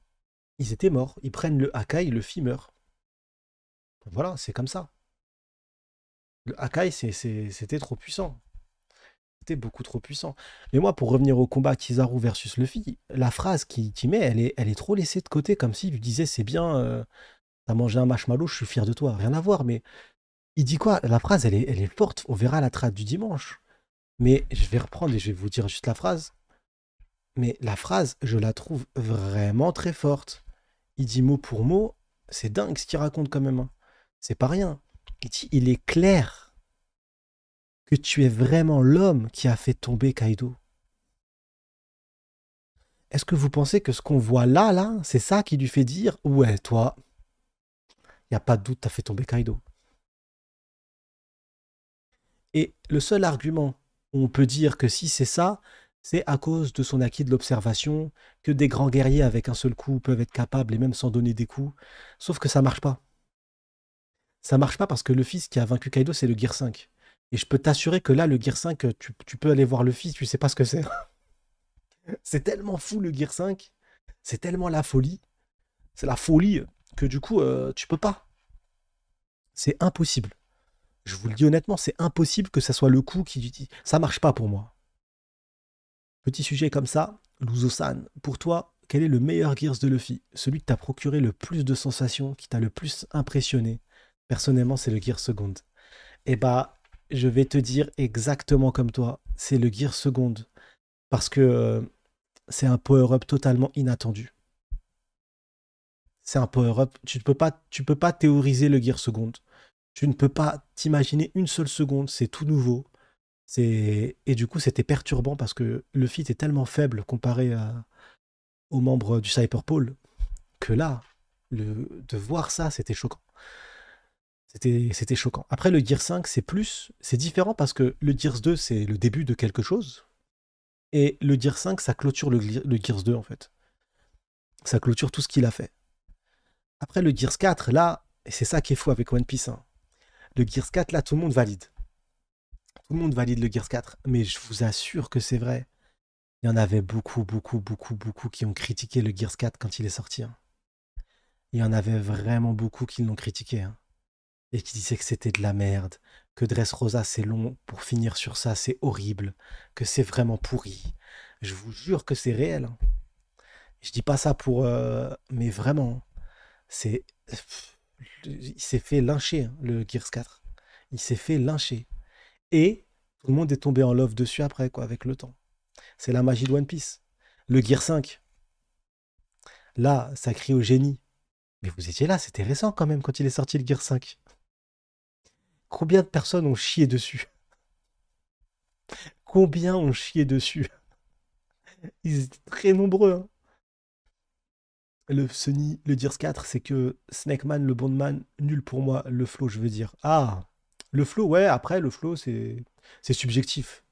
Ils étaient morts. Ils prennent le Hakai, le Fi meurt. Voilà, c'est comme ça. Le Hakai, c'était trop puissant. C'était beaucoup trop puissant. Mais moi, pour revenir au combat Kizaru versus Luffy, la phrase qu'il qui met, elle est, elle est trop laissée de côté, comme s'il lui disait C'est bien, euh, t'as mangé un marshmallow, je suis fier de toi. Rien à voir, mais il dit quoi La phrase, elle est, elle est forte. On verra la traite du dimanche. Mais je vais reprendre et je vais vous dire juste la phrase mais la phrase, je la trouve vraiment très forte. Il dit mot pour mot, c'est dingue ce qu'il raconte quand même. Hein. C'est pas rien. Il dit, il est clair que tu es vraiment l'homme qui a fait tomber Kaido. Est-ce que vous pensez que ce qu'on voit là, là, c'est ça qui lui fait dire, ouais, toi, il n'y a pas de doute, t'as fait tomber Kaido. Et le seul argument où on peut dire que si c'est ça, c'est à cause de son acquis de l'observation que des grands guerriers avec un seul coup peuvent être capables et même sans donner des coups. Sauf que ça marche pas. Ça marche pas parce que le fils qui a vaincu Kaido, c'est le Gear 5. Et je peux t'assurer que là, le Gear 5, tu, peux aller voir le fils, tu sais pas ce que c'est. <laughs> c'est tellement fou le Gear 5. C'est tellement la folie. C'est la folie que du coup, euh, tu peux pas. C'est impossible. Je vous le dis honnêtement, c'est impossible que ça soit le coup qui. Ça marche pas pour moi. Petit sujet comme ça, Luzo-san, pour toi, quel est le meilleur Gears de Luffy Celui qui t'a procuré le plus de sensations, qui t'a le plus impressionné Personnellement, c'est le Gear Second. Eh bah, je vais te dire exactement comme toi, c'est le Gear Second. Parce que euh, c'est un power-up totalement inattendu. C'est un power-up. Tu ne peux pas, peux pas théoriser le Gear Second. Tu ne peux pas t'imaginer une seule seconde, c'est tout nouveau. Et du coup, c'était perturbant parce que le fit est tellement faible comparé aux membres du Cyberpole que là, le... de voir ça, c'était choquant. C'était choquant. Après, le Gear 5, c'est plus, c'est différent parce que le Gears 2, c'est le début de quelque chose. Et le Gears 5, ça clôture le, Gears 2, en fait. Ça clôture tout ce qu'il a fait. Après, le Gears 4, là, et c'est ça qui est fou avec One Piece, hein. le Gears 4, là, tout le monde valide tout le monde valide le Gears 4, mais je vous assure que c'est vrai. Il y en avait beaucoup, beaucoup, beaucoup, beaucoup qui ont critiqué le Gears 4 quand il est sorti. Hein. Il y en avait vraiment beaucoup qui l'ont critiqué. Hein. Et qui disaient que c'était de la merde, que Rosa c'est long, pour finir sur ça c'est horrible, que c'est vraiment pourri. Je vous jure que c'est réel. Hein. Je dis pas ça pour... Euh, mais vraiment, c'est... Il s'est fait lyncher, le Gears 4. Il s'est fait lyncher. Et tout le monde est tombé en love dessus après, quoi, avec le temps. C'est la magie de One Piece. Le Gear 5. Là, ça crie au génie. Mais vous étiez là, c'était récent quand même quand il est sorti le Gear 5. Combien de personnes ont chié dessus Combien ont chié dessus Ils étaient très nombreux. Hein. Le Sony, le Gears 4, c'est que Man, le Bondman, nul pour moi, le flow, je veux dire. Ah le flow, ouais, après, le flow, c'est subjectif.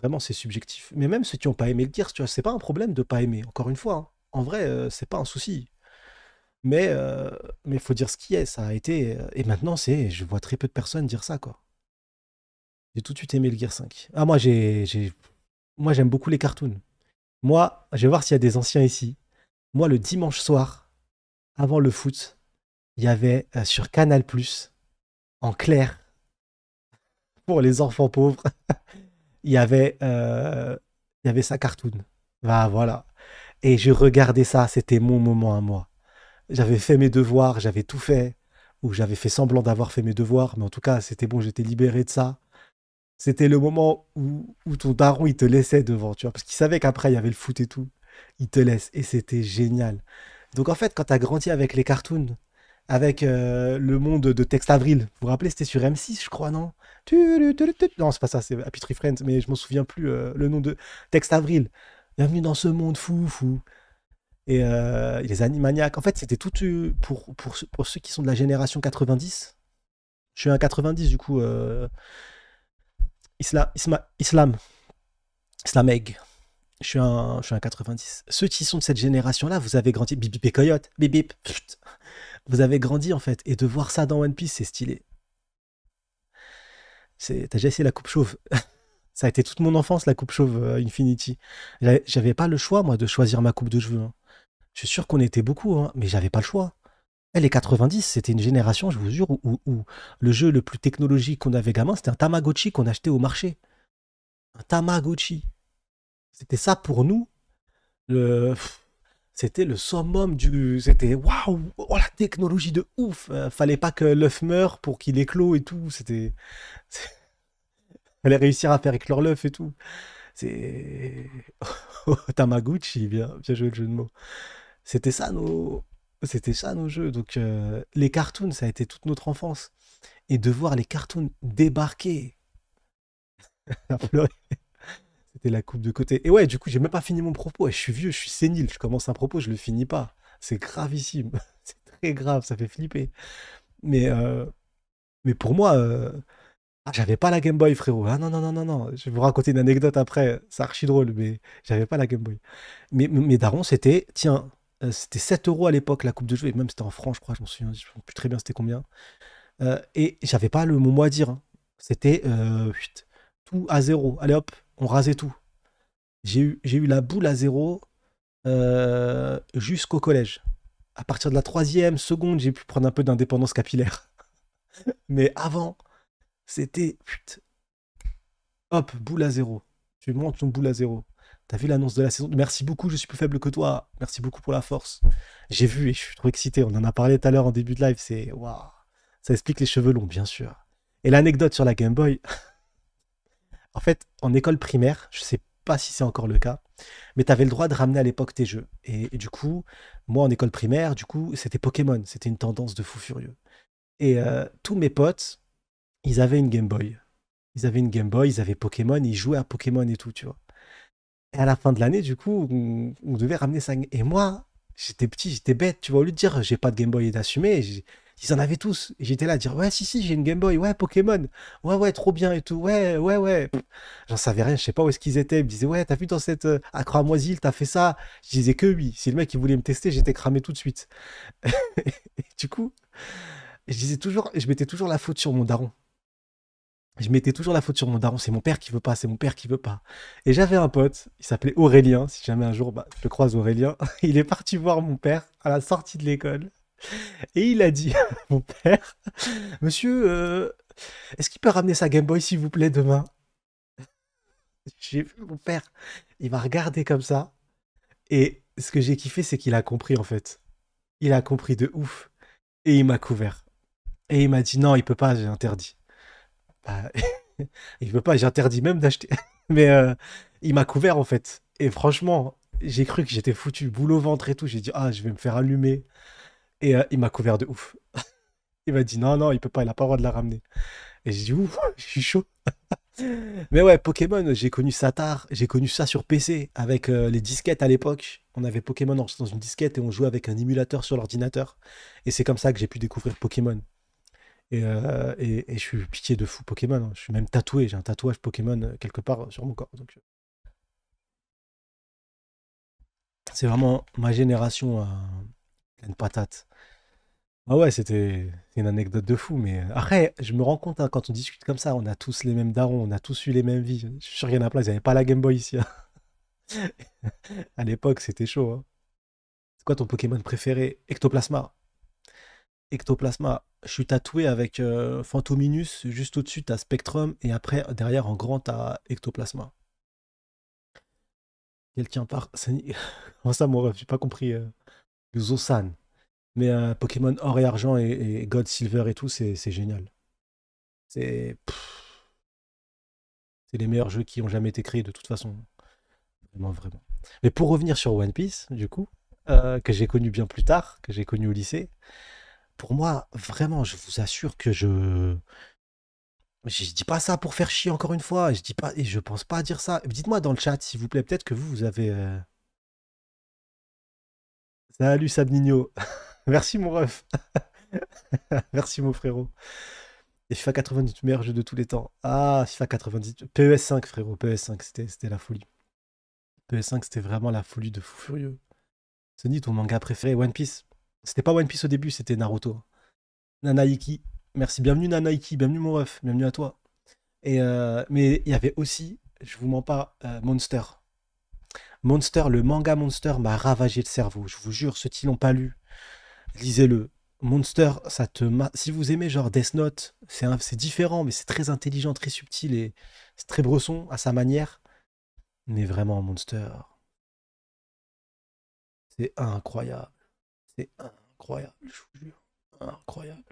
Vraiment, c'est subjectif. Mais même ceux qui n'ont pas aimé le Gears, tu c'est pas un problème de pas aimer, encore une fois. Hein. En vrai, euh, c'est pas un souci. Mais euh, mais il faut dire ce qui est, ça a été. Euh, et maintenant, c'est, je vois très peu de personnes dire ça, quoi. J'ai tout de suite aimé le Gear 5. Ah, moi, j'ai. Moi, j'aime beaucoup les cartoons. Moi, je vais voir s'il y a des anciens ici. Moi, le dimanche soir, avant le foot, il y avait sur Canal, en clair, pour les enfants pauvres, <laughs> il y avait, euh, il y avait sa cartoon. Bah voilà. Et je regardais ça, c'était mon moment à moi. J'avais fait mes devoirs, j'avais tout fait, ou j'avais fait semblant d'avoir fait mes devoirs, mais en tout cas, c'était bon, j'étais libéré de ça. C'était le moment où, où, ton daron, il te laissait devant, tu vois, parce qu'il savait qu'après, il y avait le foot et tout. Il te laisse, et c'était génial. Donc en fait, quand tu as grandi avec les cartoons, avec euh, le monde de Text Avril. Vous vous rappelez, c'était sur M6, je crois, non Non, c'est pas ça, c'est Happy Tree Friends, mais je m'en souviens plus euh, le nom de Text Avril. Bienvenue dans ce monde fou, fou. Et euh, les Animaniacs. En fait, c'était tout pour, pour, pour, ceux qui sont de la génération 90. Je suis un 90, du coup. Islam, islam. Islameg. Je suis, un, je suis un 90. Ceux qui sont de cette génération-là, vous avez grandi. Bip bip et coyote. Bip bip vous avez grandi en fait. Et de voir ça dans One Piece, c'est stylé. T'as déjà essayé la coupe chauve <laughs> Ça a été toute mon enfance, la coupe chauve euh, Infinity. J'avais pas le choix, moi, de choisir ma coupe de cheveux. Hein. Je suis sûr qu'on était beaucoup, hein, mais j'avais pas le choix. les 90, c'était une génération, je vous jure, où, le jeu le plus technologique qu'on avait gamin, c'était un Tamagotchi qu'on achetait au marché. Un Tamagotchi. C'était ça pour nous. Le c'était le summum du. C'était waouh, oh la technologie de ouf. Euh, fallait pas que l'œuf meure pour qu'il éclot et tout. C'était. <laughs> fallait réussir à faire éclore l'œuf et tout. C'est. Oh, <laughs> Tamaguchi, bien, bien joué le jeu de mots. C'était ça nos. C'était ça nos jeux. Donc euh, les cartoons, ça a été toute notre enfance. Et de voir les cartoons débarquer. <laughs> C'était la coupe de côté. Et ouais, du coup, j'ai même pas fini mon propos. je suis vieux, je suis sénile. Je commence un propos, je le finis pas. C'est gravissime. <laughs> C'est très grave, ça fait flipper. Mais, euh, mais pour moi, euh, ah, j'avais pas la Game Boy, frérot. Ah non, non, non, non, non. Je vais vous raconter une anecdote après. C'est archi drôle, mais j'avais pas la Game Boy. Mais, mais Daron, c'était, tiens, euh, c'était 7 euros à l'époque la coupe de jeu. Et même c'était en France, je crois, je m'en souviens, je me souviens plus très bien c'était combien. et j'avais pas le mot à dire. Hein. C'était tout à zéro. Allez hop, on rasait tout. J'ai eu, eu, la boule à zéro euh, jusqu'au collège. À partir de la troisième seconde, j'ai pu prendre un peu d'indépendance capillaire. <laughs> Mais avant, c'était... Hop, boule à zéro. Tu montes ton boule à zéro. T'as vu l'annonce de la saison Merci beaucoup, je suis plus faible que toi. Merci beaucoup pour la force. J'ai vu et je suis trop excité. On en a parlé tout à l'heure en début de live. C'est waouh. Ça explique les cheveux longs, bien sûr. Et l'anecdote sur la Game Boy. <laughs> En fait, en école primaire, je sais pas si c'est encore le cas, mais tu avais le droit de ramener à l'époque tes jeux. Et, du coup, moi en école primaire, du coup, c'était Pokémon, c'était une tendance de fou furieux. Et euh, tous mes potes, ils avaient une Game Boy. Ils avaient une Game Boy, ils avaient Pokémon, ils jouaient à Pokémon et tout, tu vois. Et à la fin de l'année, du coup, on, devait ramener ça. Et moi, j'étais petit, j'étais bête, tu vois, au lieu de dire j'ai pas de Game Boy et d'assumer, ils en avaient tous. Et j'étais là à dire, ouais, si, si, j'ai une Game Boy, ouais, Pokémon, ouais, ouais, trop bien et tout, ouais, ouais, ouais. J'en savais rien, je sais pas où est-ce qu'ils étaient. Ils me disaient, ouais, t'as vu dans cette à euh, t'as fait ça. Je disais que oui. Si le mec, qui voulait me tester, j'étais cramé tout de suite. <laughs> et du coup, je disais toujours, je mettais toujours la faute sur mon daron. Je mettais toujours la faute sur mon daron, c'est mon père qui veut pas, c'est mon père qui veut pas. Et j'avais un pote, il s'appelait Aurélien, si jamais un jour bah, je croise Aurélien, <laughs> il est parti voir mon père à la sortie de l'école. Et il a dit mon père, Monsieur, euh, est-ce qu'il peut ramener sa Game Boy s'il vous plaît demain J'ai vu mon père, il m'a regardé comme ça. Et ce que j'ai kiffé, c'est qu'il a compris en fait. Il a compris de ouf. Et il m'a couvert. Et il m'a dit non, il peut pas, j'ai interdit. Bah, <laughs> il peut pas, J'ai interdit même d'acheter. <laughs> Mais euh, il m'a couvert en fait. Et franchement, j'ai cru que j'étais foutu, boule au ventre et tout. J'ai dit ah, je vais me faire allumer. Et euh, il m'a couvert de ouf. <laughs> il m'a dit non, non, il peut pas, il a pas le droit de la ramener. Et j'ai dit ouf, <laughs> je suis chaud. <laughs> Mais ouais, Pokémon, j'ai connu ça tard. J'ai connu ça sur PC avec euh, les disquettes à l'époque. On avait Pokémon dans une disquette et on jouait avec un émulateur sur l'ordinateur. Et c'est comme ça que j'ai pu découvrir Pokémon. Et, euh, je suis pitié de fou Pokémon. Hein. Je suis même tatoué. J'ai un tatouage Pokémon quelque part sur mon corps. C'est vraiment ma génération pleine patate. Ah ouais, c'était une anecdote de fou, mais euh, après, je me rends compte, hein, quand on discute comme ça, on a tous les mêmes darons, on a tous eu les mêmes vies. Je suis rien à y en a avait ils n'avaient pas la Game Boy ici. Hein. <laughs> à l'époque, c'était chaud. Hein. C'est quoi ton Pokémon préféré Ectoplasma. Ectoplasma. Je suis tatoué avec Fantominus, euh, juste au-dessus, t'as Spectrum, et après, derrière, en grand, t'as Ectoplasma. Quelqu'un part. <laughs> ça, mon je' J'ai pas compris. Euh. Zosan. Mais euh, Pokémon Or et Argent et, God Silver et tout, c'est génial. C'est. C'est les meilleurs jeux qui ont jamais été créés de toute façon. Vraiment, vraiment. Mais pour revenir sur One Piece, du coup, euh, que j'ai connu bien plus tard, que j'ai connu au lycée, pour moi, vraiment, je vous assure que je. Je dis pas ça pour faire chier encore une fois. Je dis pas et je pense pas à dire ça. Dites-moi dans le chat, s'il vous plaît, peut-être que vous, vous avez. Euh, Salut Sabnino, <laughs> Merci mon ref. <laughs> Merci mon frérot. Et FIFA 98, meilleur jeu de tous les temps. Ah, FIFA 98. PES5, frérot. PES5, c'était la folie. PES5, c'était vraiment la folie de fou furieux. Sony, ton manga préféré, One Piece. C'était pas One Piece au début, c'était Naruto. Nanaiki. Merci. Bienvenue Nanaiki. Bienvenue mon ref. Bienvenue à toi. Et euh, mais il y avait aussi, je vous mens pas, euh, Monster. Monster, le manga Monster m'a ravagé le cerveau. Je vous jure, ceux qui l'ont pas lu, lisez-le. Monster, ça te si vous aimez genre Death Note, c'est différent, mais c'est très intelligent, très subtil et c'est très bresson à sa manière. Mais vraiment, Monster, c'est incroyable. C'est incroyable, je vous jure. Incroyable.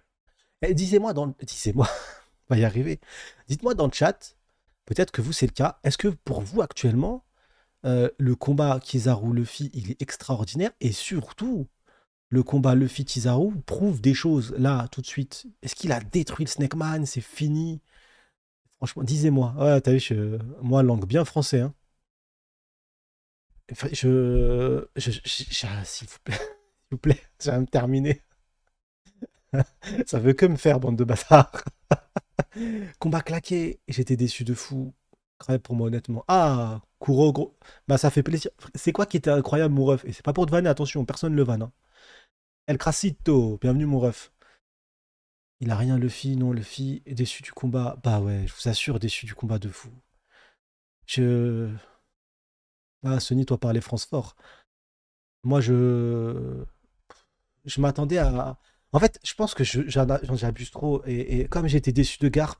Eh, disez-moi dans le... Disez-moi, <laughs> on va y arriver. Dites-moi dans le chat, peut-être que vous c'est le cas. Est-ce que pour vous actuellement, euh, le combat Kizaru-Luffy, il est extraordinaire. Et surtout, le combat Luffy-Kizaru prouve des choses là, tout de suite. Est-ce qu'il a détruit le Snake Man C'est fini Franchement, disez-moi. Ouais, t'as vu, moi, langue bien français. Hein. je. S'il vous plaît, <laughs> s'il vous plaît, ça me terminer. <laughs> Ça veut que me faire, bande de bâtards. <laughs> combat claqué, j'étais déçu de fou pour moi, honnêtement. Ah, Kuro, gros. Bah, ça fait plaisir. C'est quoi qui était incroyable, mon ref Et c'est pas pour te vanner, attention, personne le vanne. Hein. El Crasito, bienvenue, mon ref. Il a rien, le Luffy, non, le est déçu du combat. Bah ouais, je vous assure, déçu du combat de fou. Je. Ah, Sony, toi, parler France fort. Moi, je. Je m'attendais à. En fait, je pense que abuse trop. Et, et comme j'étais déçu de Garp,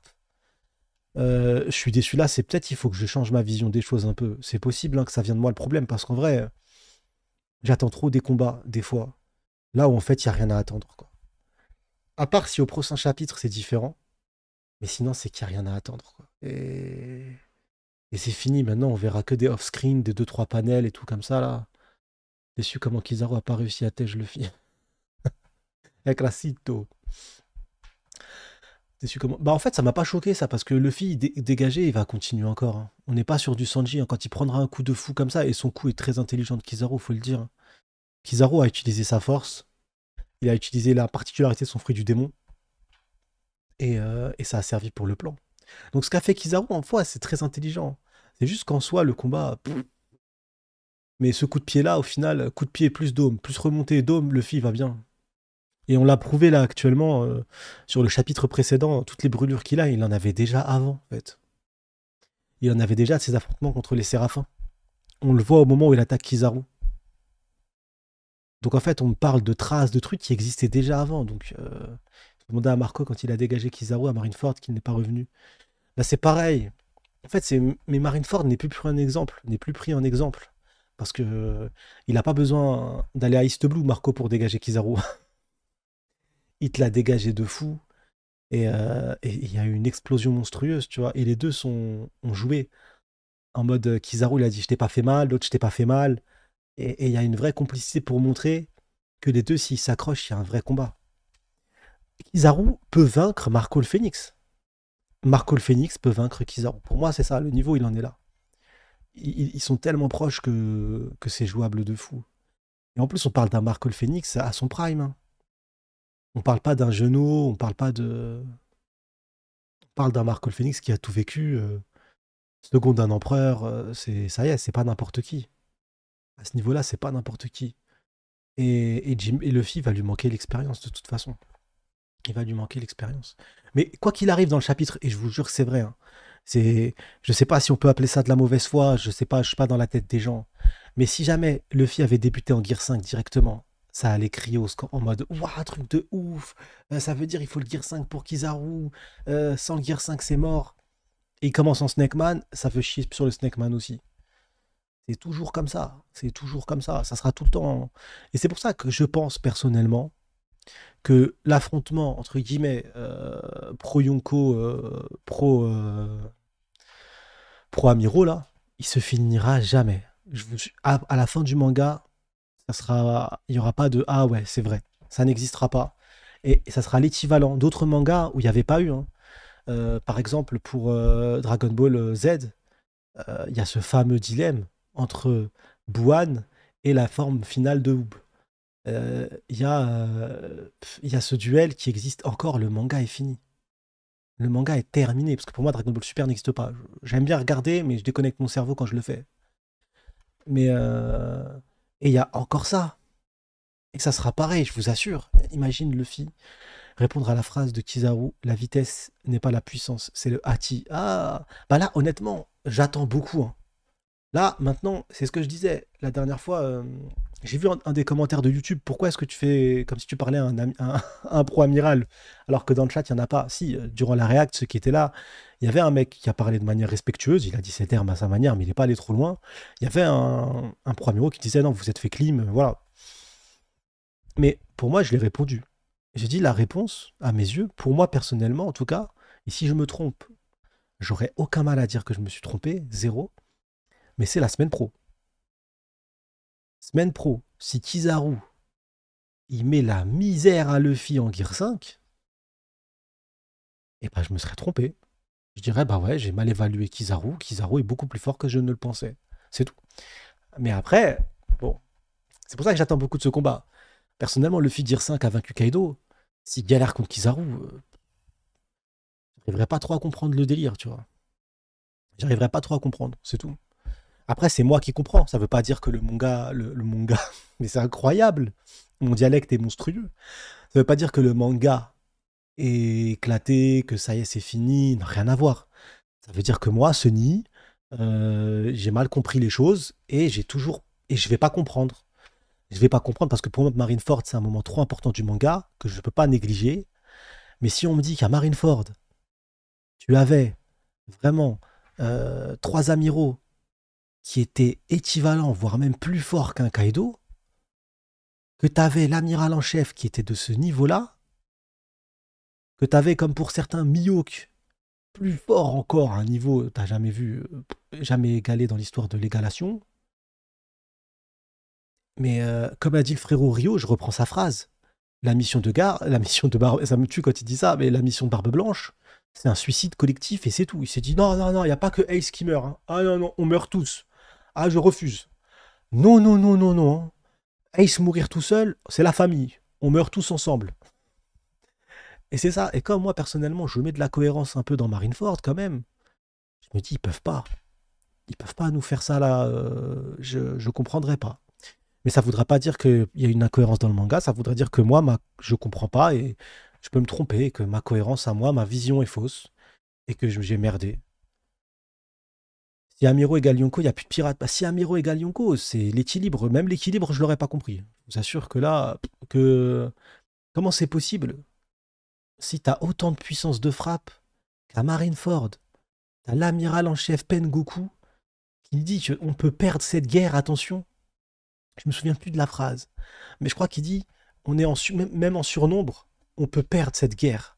euh, je suis déçu là, c'est peut-être il faut que je change ma vision des choses un peu. C'est possible hein, que ça vienne de moi le problème, parce qu'en vrai, j'attends trop des combats, des fois. Là où en fait, il n'y a rien à attendre. Quoi. À part si au prochain chapitre, c'est différent. Mais sinon, c'est qu'il n'y a rien à attendre. Et, et c'est fini, maintenant, on verra que des off-screen, des 2-3 panels et tout comme ça, là. Déçu comment Kizaru a pas réussi à tèche le film. <laughs> Avec la bah en fait, ça m'a pas choqué ça parce que Luffy dégagé, il va continuer encore. Hein. On n'est pas sur du Sanji hein. quand il prendra un coup de fou comme ça et son coup est très intelligent de Kizaru, faut le dire. Hein. Kizaru a utilisé sa force, il a utilisé la particularité de son fruit du démon et, euh, ça a servi pour le plan. Donc ce qu'a fait Kizaru en fois, c'est très intelligent. C'est juste qu'en soi le combat mais ce coup de pied là au final, coup de pied plus dôme, plus remontée dôme, Luffy va bien. Et on l'a prouvé là actuellement euh, sur le chapitre précédent, toutes les brûlures qu'il a, il en avait déjà avant en fait. Il en avait déjà ses affrontements contre les séraphins. On le voit au moment où il attaque Kizaru. Donc en fait, on parle de traces de trucs qui existaient déjà avant. Donc euh, demandait à Marco quand il a dégagé Kizaru à Marineford qu'il n'est pas revenu. Là c'est pareil. En fait, c'est mais Marineford n'est plus pris un exemple, n'est plus pris en exemple parce que euh, il n'a pas besoin d'aller à East Blue Marco pour dégager Kizaru. <laughs> il te l'a dégagé de fou. Euh, et il y a eu une explosion monstrueuse, tu vois. Et les deux sont, ont joué en mode euh, Kizaru, il a dit je t'ai pas fait mal, l'autre je t'ai pas fait mal. Et il y a une vraie complicité pour montrer que les deux, s'ils s'accrochent, il y a un vrai combat. Kizaru peut vaincre Marco le Phoenix. Marco le Phoenix peut vaincre Kizaru. Pour moi, c'est ça, le niveau, il en est là. Ils, sont tellement proches que, que c'est jouable de fou. Et en plus, on parle d'un Marco le Phoenix à son prime. Hein. On parle pas d'un genou, on parle pas de. On parle d'un Marco Phoenix qui a tout vécu. Euh, second d'un empereur, euh, c'est ça y est, c'est pas n'importe qui. À ce niveau-là, c'est pas n'importe qui. Et, Jim, et Luffy va lui manquer l'expérience de toute façon. Il va lui manquer l'expérience. Mais quoi qu'il arrive dans le chapitre, et je vous jure que c'est vrai, hein, c'est, je sais pas si on peut appeler ça de la mauvaise foi, je sais pas, je suis pas dans la tête des gens. Mais si jamais Luffy avait débuté en Gear 5 directement, ça allait crier au score en mode Waouh, truc de ouf euh, Ça veut dire il faut le Gear 5 pour Kizaru euh, Sans le Gear 5, c'est mort Et il commence en Man, ça veut chier sur le Snake Man aussi. C'est toujours comme ça. C'est toujours comme ça. Ça sera tout le temps. Et c'est pour ça que je pense personnellement que l'affrontement entre guillemets euh, pro Yonko, euh, pro pro Amiro là, il se finira jamais. à la fin du manga, ça sera, il n'y aura pas de ah ouais, c'est vrai, ça n'existera pas. Et, ça sera l'équivalent d'autres mangas où il n'y avait pas eu. Hein. Euh, par exemple, pour euh, Dragon Ball euh, Z, il y a ce fameux dilemme entre Buan et la forme finale de Oob. Il y, y, a ce duel qui existe encore, le manga est fini. Le manga est terminé, parce que pour moi, Dragon Ball Super n'existe pas. J'aime bien regarder, mais je déconnecte mon cerveau quand je le fais. Mais et il y a encore ça. Et ça sera pareil, je vous assure. Imagine Luffy répondre à la phrase de Kizaru la vitesse n'est pas la puissance, c'est le hati. Ah Bah là, honnêtement, j'attends beaucoup. Hein. Là, maintenant, c'est ce que je disais la dernière fois. Euh, j'ai vu un, des commentaires de YouTube, pourquoi est-ce que tu fais comme si tu parlais à un, <laughs> un, pro-amiral alors que dans le chat, il n'y en a pas Si, euh, durant la React, ceux qui étaient là, il y avait un mec qui a parlé de manière respectueuse, il a dit ses termes à sa manière, mais il n'est pas allé trop loin. Il y avait un, pro-amiral qui disait non, vous êtes fait clim, euh, voilà. Mais pour moi, je l'ai répondu. J'ai dit la réponse, à mes yeux, pour moi personnellement en tout cas, et si je me trompe, j'aurais aucun mal à dire que je me suis trompé, zéro, mais c'est la semaine pro. Semaine pro, si Kizaru, il met la misère à Luffy en Gear 5, et eh ben, je me serais trompé. Je dirais, bah ouais, j'ai mal évalué Kizaru. Kizaru est beaucoup plus fort que je ne le pensais. C'est tout. Mais après, bon, c'est pour ça que j'attends beaucoup de ce combat. Personnellement, Luffy Gear 5 a vaincu Kaido. S'il galère contre Kizaru, euh, j'arriverais pas trop à comprendre le délire, tu vois. J'arriverais pas trop à comprendre, c'est tout. Après, c'est moi qui comprends. Ça ne veut pas dire que le manga, le, manga, <laughs> mais c'est incroyable. Mon dialecte est monstrueux. Ça ne veut pas dire que le manga est éclaté, que ça y est, c'est fini. n'a rien à voir. Ça veut dire que moi, ce euh, nid, j'ai mal compris les choses et j'ai toujours et je vais pas comprendre. Je vais pas comprendre parce que pour moi, Marineford, c'est un moment trop important du manga que je ne peux pas négliger. Mais si on me dit qu'à Marineford, tu avais vraiment euh, trois amiraux qui était équivalent, voire même plus fort qu'un Kaido, que tu avais l'amiral en chef qui était de ce niveau-là, que tu avais comme pour certains Miyok, plus fort encore un niveau t'as jamais vu, euh, jamais égalé dans l'histoire de l'égalation. Mais euh, comme a dit le frérot Rio, je reprends sa phrase. La mission de gare, la mission de barbe, ça me tue quand il dit ça, mais la mission de Barbe Blanche, c'est un suicide collectif et c'est tout. Il s'est dit non, non, non, il n'y a pas que Ace qui meurt. Hein. Ah non, non, on meurt tous. Ah, je refuse. Non, non, non, non, non. Ace mourir tout seul, c'est la famille. On meurt tous ensemble. Et c'est ça. Et comme moi, personnellement, je mets de la cohérence un peu dans Marineford quand même, je me dis, ils peuvent pas. Ils peuvent pas nous faire ça là. Euh, je, je comprendrais pas. Mais ça voudrait pas dire qu'il y a une incohérence dans le manga. Ça voudrait dire que moi, ma, je comprends pas et je peux me tromper, que ma cohérence à moi, ma vision est fausse et que j'ai merdé. Si Amiro égale Yonko, il n'y a plus de pirates. Bah, si Amiro égale Yonko, c'est l'équilibre. Même l'équilibre, je l'aurais pas compris. Je vous assure que là, que comment c'est possible Si tu as autant de puissance de frappe qu'à Marineford, t'as l'amiral en chef Pengoku qui dit on peut perdre cette guerre, attention. Je me souviens plus de la phrase, mais je crois qu'il dit on est en même en surnombre, on peut perdre cette guerre.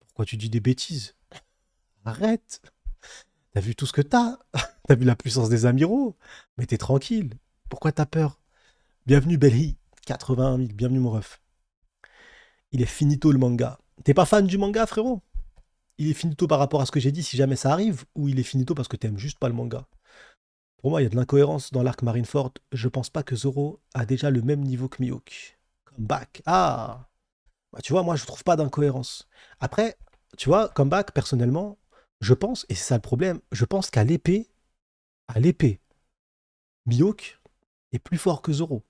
Pourquoi tu dis des bêtises Arrête T'as vu tout ce que t'as <laughs> T'as vu la puissance des amiraux Mais t'es tranquille. Pourquoi t'as peur Bienvenue Belly, 81 000. Bienvenue mon ref. Il est finito le manga. T'es pas fan du manga, frérot Il est finito par rapport à ce que j'ai dit, si jamais ça arrive, ou il est finito parce que t'aimes juste pas le manga Pour moi, il y a de l'incohérence dans l'arc Marineford. Je pense pas que Zoro a déjà le même niveau que Mihawk. Comeback. Ah bah, Tu vois, moi, je trouve pas d'incohérence. Après, tu vois, Comeback, personnellement, je pense, et c'est ça le problème, je pense qu'à l'épée, à l'épée, Mihawk est plus fort que Zoro.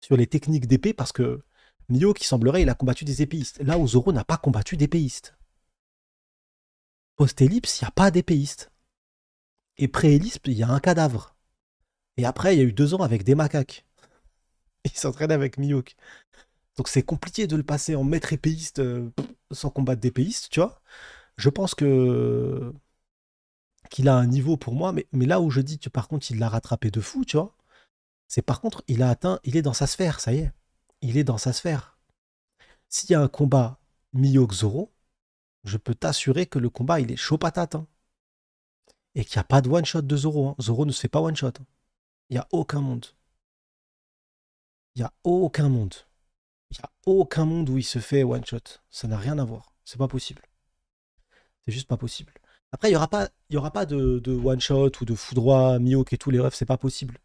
Sur les techniques d'épée, parce que Mihawk, il semblerait, il a combattu des épéistes. Là où Zoro n'a pas combattu d'épéistes. Post-ellipse, il n'y a pas d'épéistes. Et pré-ellipse, il y a un cadavre. Et après, il y a eu deux ans avec des macaques. <laughs> Il s'entraîne avec Mihawk. Donc c'est compliqué de le passer en maître épéiste euh, sans combattre d'épéistes, tu vois je pense que qu'il a un niveau pour moi, mais, là où je dis par contre il l'a rattrapé de fou, tu vois, c'est par contre il a atteint, il est dans sa sphère, ça y est, il est dans sa sphère. S'il y a un combat que Zoro, je peux t'assurer que le combat il est chaud patate hein. et qu'il n'y a pas de one shot de Zoro. Hein. Zoro ne se fait pas one shot. Hein. Il n'y a aucun monde. Il n'y a aucun monde. Il n'y a aucun monde où il se fait one shot. Ça n'a rien à voir. C'est pas possible. C'est juste pas possible. Après, il n'y aura pas, y aura pas de, one-shot ou de foudroie Mioc et tous les refs, c'est pas possible.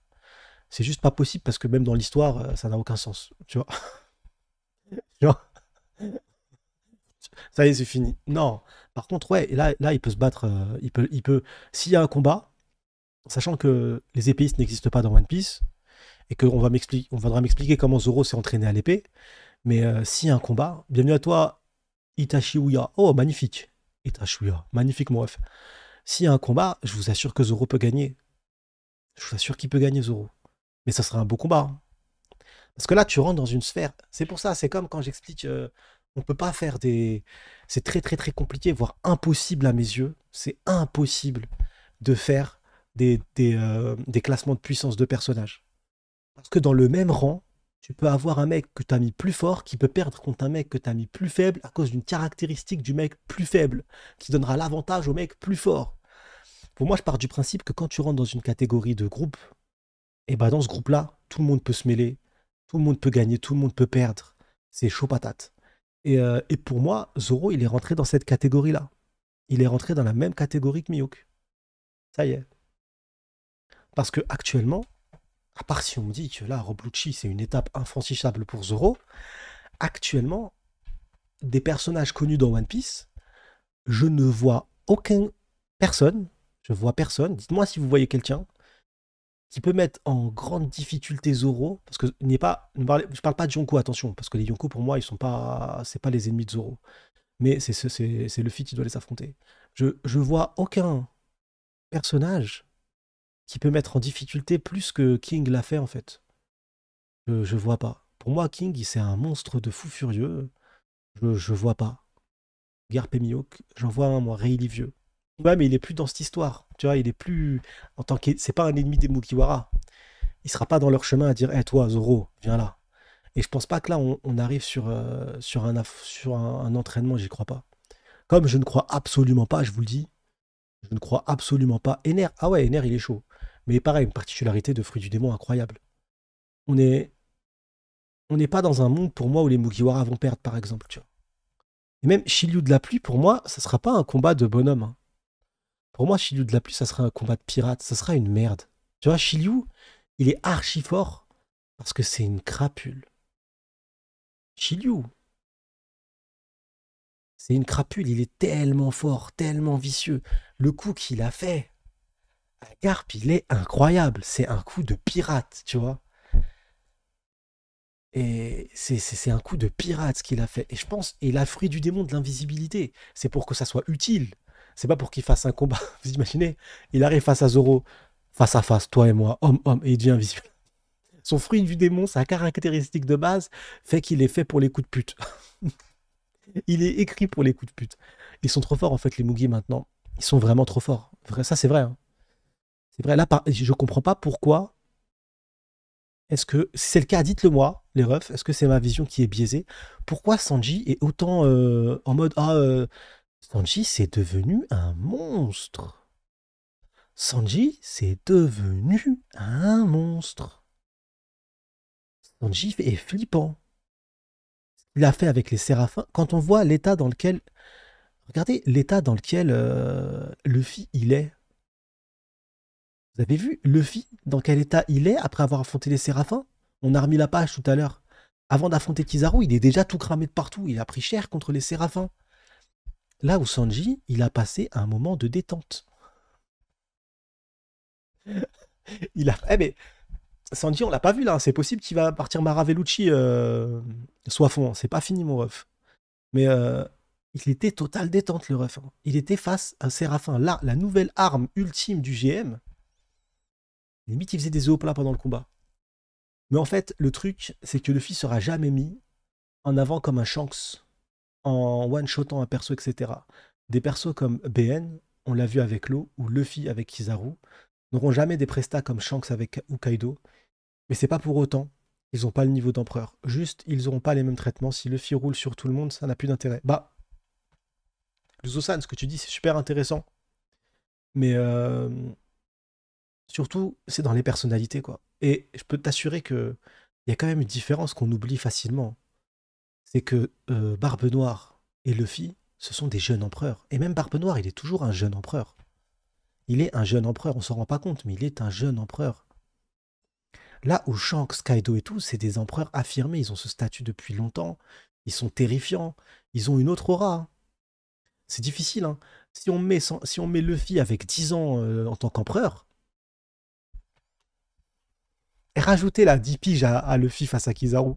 C'est juste pas possible parce que même dans l'histoire, euh, ça n'a aucun sens. <laughs> Tu vois Ça y est, c'est fini. Non. Par contre, ouais, là, là il peut se battre. Euh, il peut, il peut. S'il y a un combat, sachant que les épéistes n'existent pas dans One Piece, et qu'on va m'expliquer, on va m'expliquer comment Zoro s'est entraîné à l'épée. Mais euh, s'il y a un combat, bienvenue à toi, Itachi Uya. Oh, magnifique. Magnifique, mon ref. S'il y a un combat, je vous assure que Zoro peut gagner. Je vous assure qu'il peut gagner, Zoro. Mais ça sera un beau combat. Hein. Parce que là, tu rentres dans une sphère. C'est pour ça, c'est comme quand j'explique. Euh, on ne peut pas faire des. C'est très, très, très compliqué, voire impossible à mes yeux. C'est impossible de faire des, des euh, classements de puissance de personnages. Parce que dans le même rang, tu peux avoir un mec que tu as mis plus fort qui peut perdre contre un mec que tu as mis plus faible à cause d'une caractéristique du mec plus faible qui donnera l'avantage au mec plus fort. Pour moi, je pars du principe que quand tu rentres dans une catégorie de groupe, eh ben dans ce groupe-là, tout le monde peut se mêler, tout le monde peut gagner, tout le monde peut perdre. C'est chaud patate. Et, euh, pour moi, Zoro, il est rentré dans cette catégorie-là. Il est rentré dans la même catégorie que Miyuk. Ça y est. Parce que actuellement, à part si on dit que là, Roblucci, c'est une étape infranchissable pour Zoro, actuellement, des personnages connus dans One Piece, je ne vois aucun personne, je vois personne, dites-moi si vous voyez quelqu'un, qui peut mettre en grande difficulté Zoro, parce que n'est pas, ne parle, je parle pas de Yonko, attention, parce que les Yonko pour moi, ils sont pas, c'est pas les ennemis de Zoro, mais c'est le Luffy qui doit les affronter. Je, je vois aucun personnage qui peut mettre en difficulté plus que King l'a fait en fait. Je, ne vois pas. Pour moi, King, c'est un monstre de fou furieux. Je, ne vois pas. Garp et j'en vois un, moi, Ray Livieux. Ouais, mais il est plus dans cette histoire. Tu vois, il est plus. En tant que. C'est pas un ennemi des Mukiwara. Il sera pas dans leur chemin à dire Hé, toi, Zoro, viens là. Et je pense pas que là, on, arrive sur, euh, sur, un, sur un, entraînement, j'y crois pas. Comme je ne crois absolument pas, je vous le dis, je ne crois absolument pas. Ener, ah ouais, Ener, il est chaud. Mais pareil, une particularité de Fruit du Démon incroyable. On est. On n'est pas dans un monde pour moi où les Mugiwara vont perdre, par exemple. Tu vois. Et même Shiryu de la pluie, pour moi, ça sera pas un combat de bonhomme. Hein. Pour moi, Shiryu de la pluie, ça sera un combat de pirate. Ça sera une merde. Tu vois, Shiryu, il est archi fort parce que c'est une crapule. Shiryu, c'est une crapule, il est tellement fort, tellement vicieux. Le coup qu'il a fait, un il est incroyable. C'est un coup de pirate, tu vois. Et c'est un coup de pirate ce qu'il a fait. Et je pense, et la fruit du démon de l'invisibilité, c'est pour que ça soit utile. C'est pas pour qu'il fasse un combat. <laughs> Vous imaginez Il arrive face à Zoro, face à face, toi et moi, homme, homme, et il devient invisible. <laughs> Son fruit du démon, sa caractéristique de base, fait qu'il est fait pour les coups de pute. <laughs> il est écrit pour les coups de pute. Ils sont trop forts en fait, les Mugi maintenant. Ils sont vraiment trop forts. Ça, c'est vrai. Hein. C'est vrai, là, je comprends pas pourquoi. Est-ce que, si c'est le cas, dites-le moi, les refs, est-ce que c'est ma vision qui est biaisée Pourquoi Sanji est autant euh, en mode Ah, euh, Sanji, c'est devenu un monstre Sanji, c'est devenu un monstre Sanji est flippant. Il a fait avec les séraphins, quand on voit l'état dans lequel. Regardez l'état dans lequel euh, Luffy il est vous avez vu Luffy, dans quel état il est après avoir affronté les séraphins On a remis la page tout à l'heure. Avant d'affronter Kizaru, il est déjà tout cramé de partout. Il a pris cher contre les séraphins. Là où Sanji, il a passé un moment de détente. <laughs> il a. Eh mais Sanji, on l'a pas vu là. Hein. C'est possible qu'il va partir Maravellucci euh... soit fond. C'est pas fini, mon ref. Mais euh, il était total détente, le ref. Hein. Il était face à un séraphin. Là, la nouvelle arme ultime du GM, Limite, il faisait des œufs plats pendant le combat. Mais en fait, le truc, c'est que Luffy sera jamais mis en avant comme un Shanks, en one-shotant un perso, etc. Des persos comme BN, on l'a vu avec l'eau, ou Luffy avec Kizaru, n'auront jamais des prestats comme Shanks avec Ukaido. mais c'est pas pour autant Ils n'ont pas le niveau d'empereur. Juste, ils n'auront pas les mêmes traitements. Si Luffy roule sur tout le monde, ça n'a plus d'intérêt. Bah, Zosan, ce que tu dis, c'est super intéressant. Mais euh, surtout, c'est dans les personnalités, quoi. Et je peux t'assurer qu'il y a quand même une différence qu'on oublie facilement. C'est que euh, Barbe Noire et Luffy, ce sont des jeunes empereurs. Et même Barbe Noire, il est toujours un jeune empereur. Il est un jeune empereur, on ne s'en rend pas compte, mais il est un jeune empereur. Là où Shanks, Kaido et tout, c'est des empereurs affirmés, ils ont ce statut depuis longtemps, ils sont terrifiants, ils ont une autre aura. C'est difficile, hein. Si on, met, si on met Luffy avec 10 ans euh, en tant qu'empereur, et rajouter la 10 piges à, le Luffy face à Kizaru.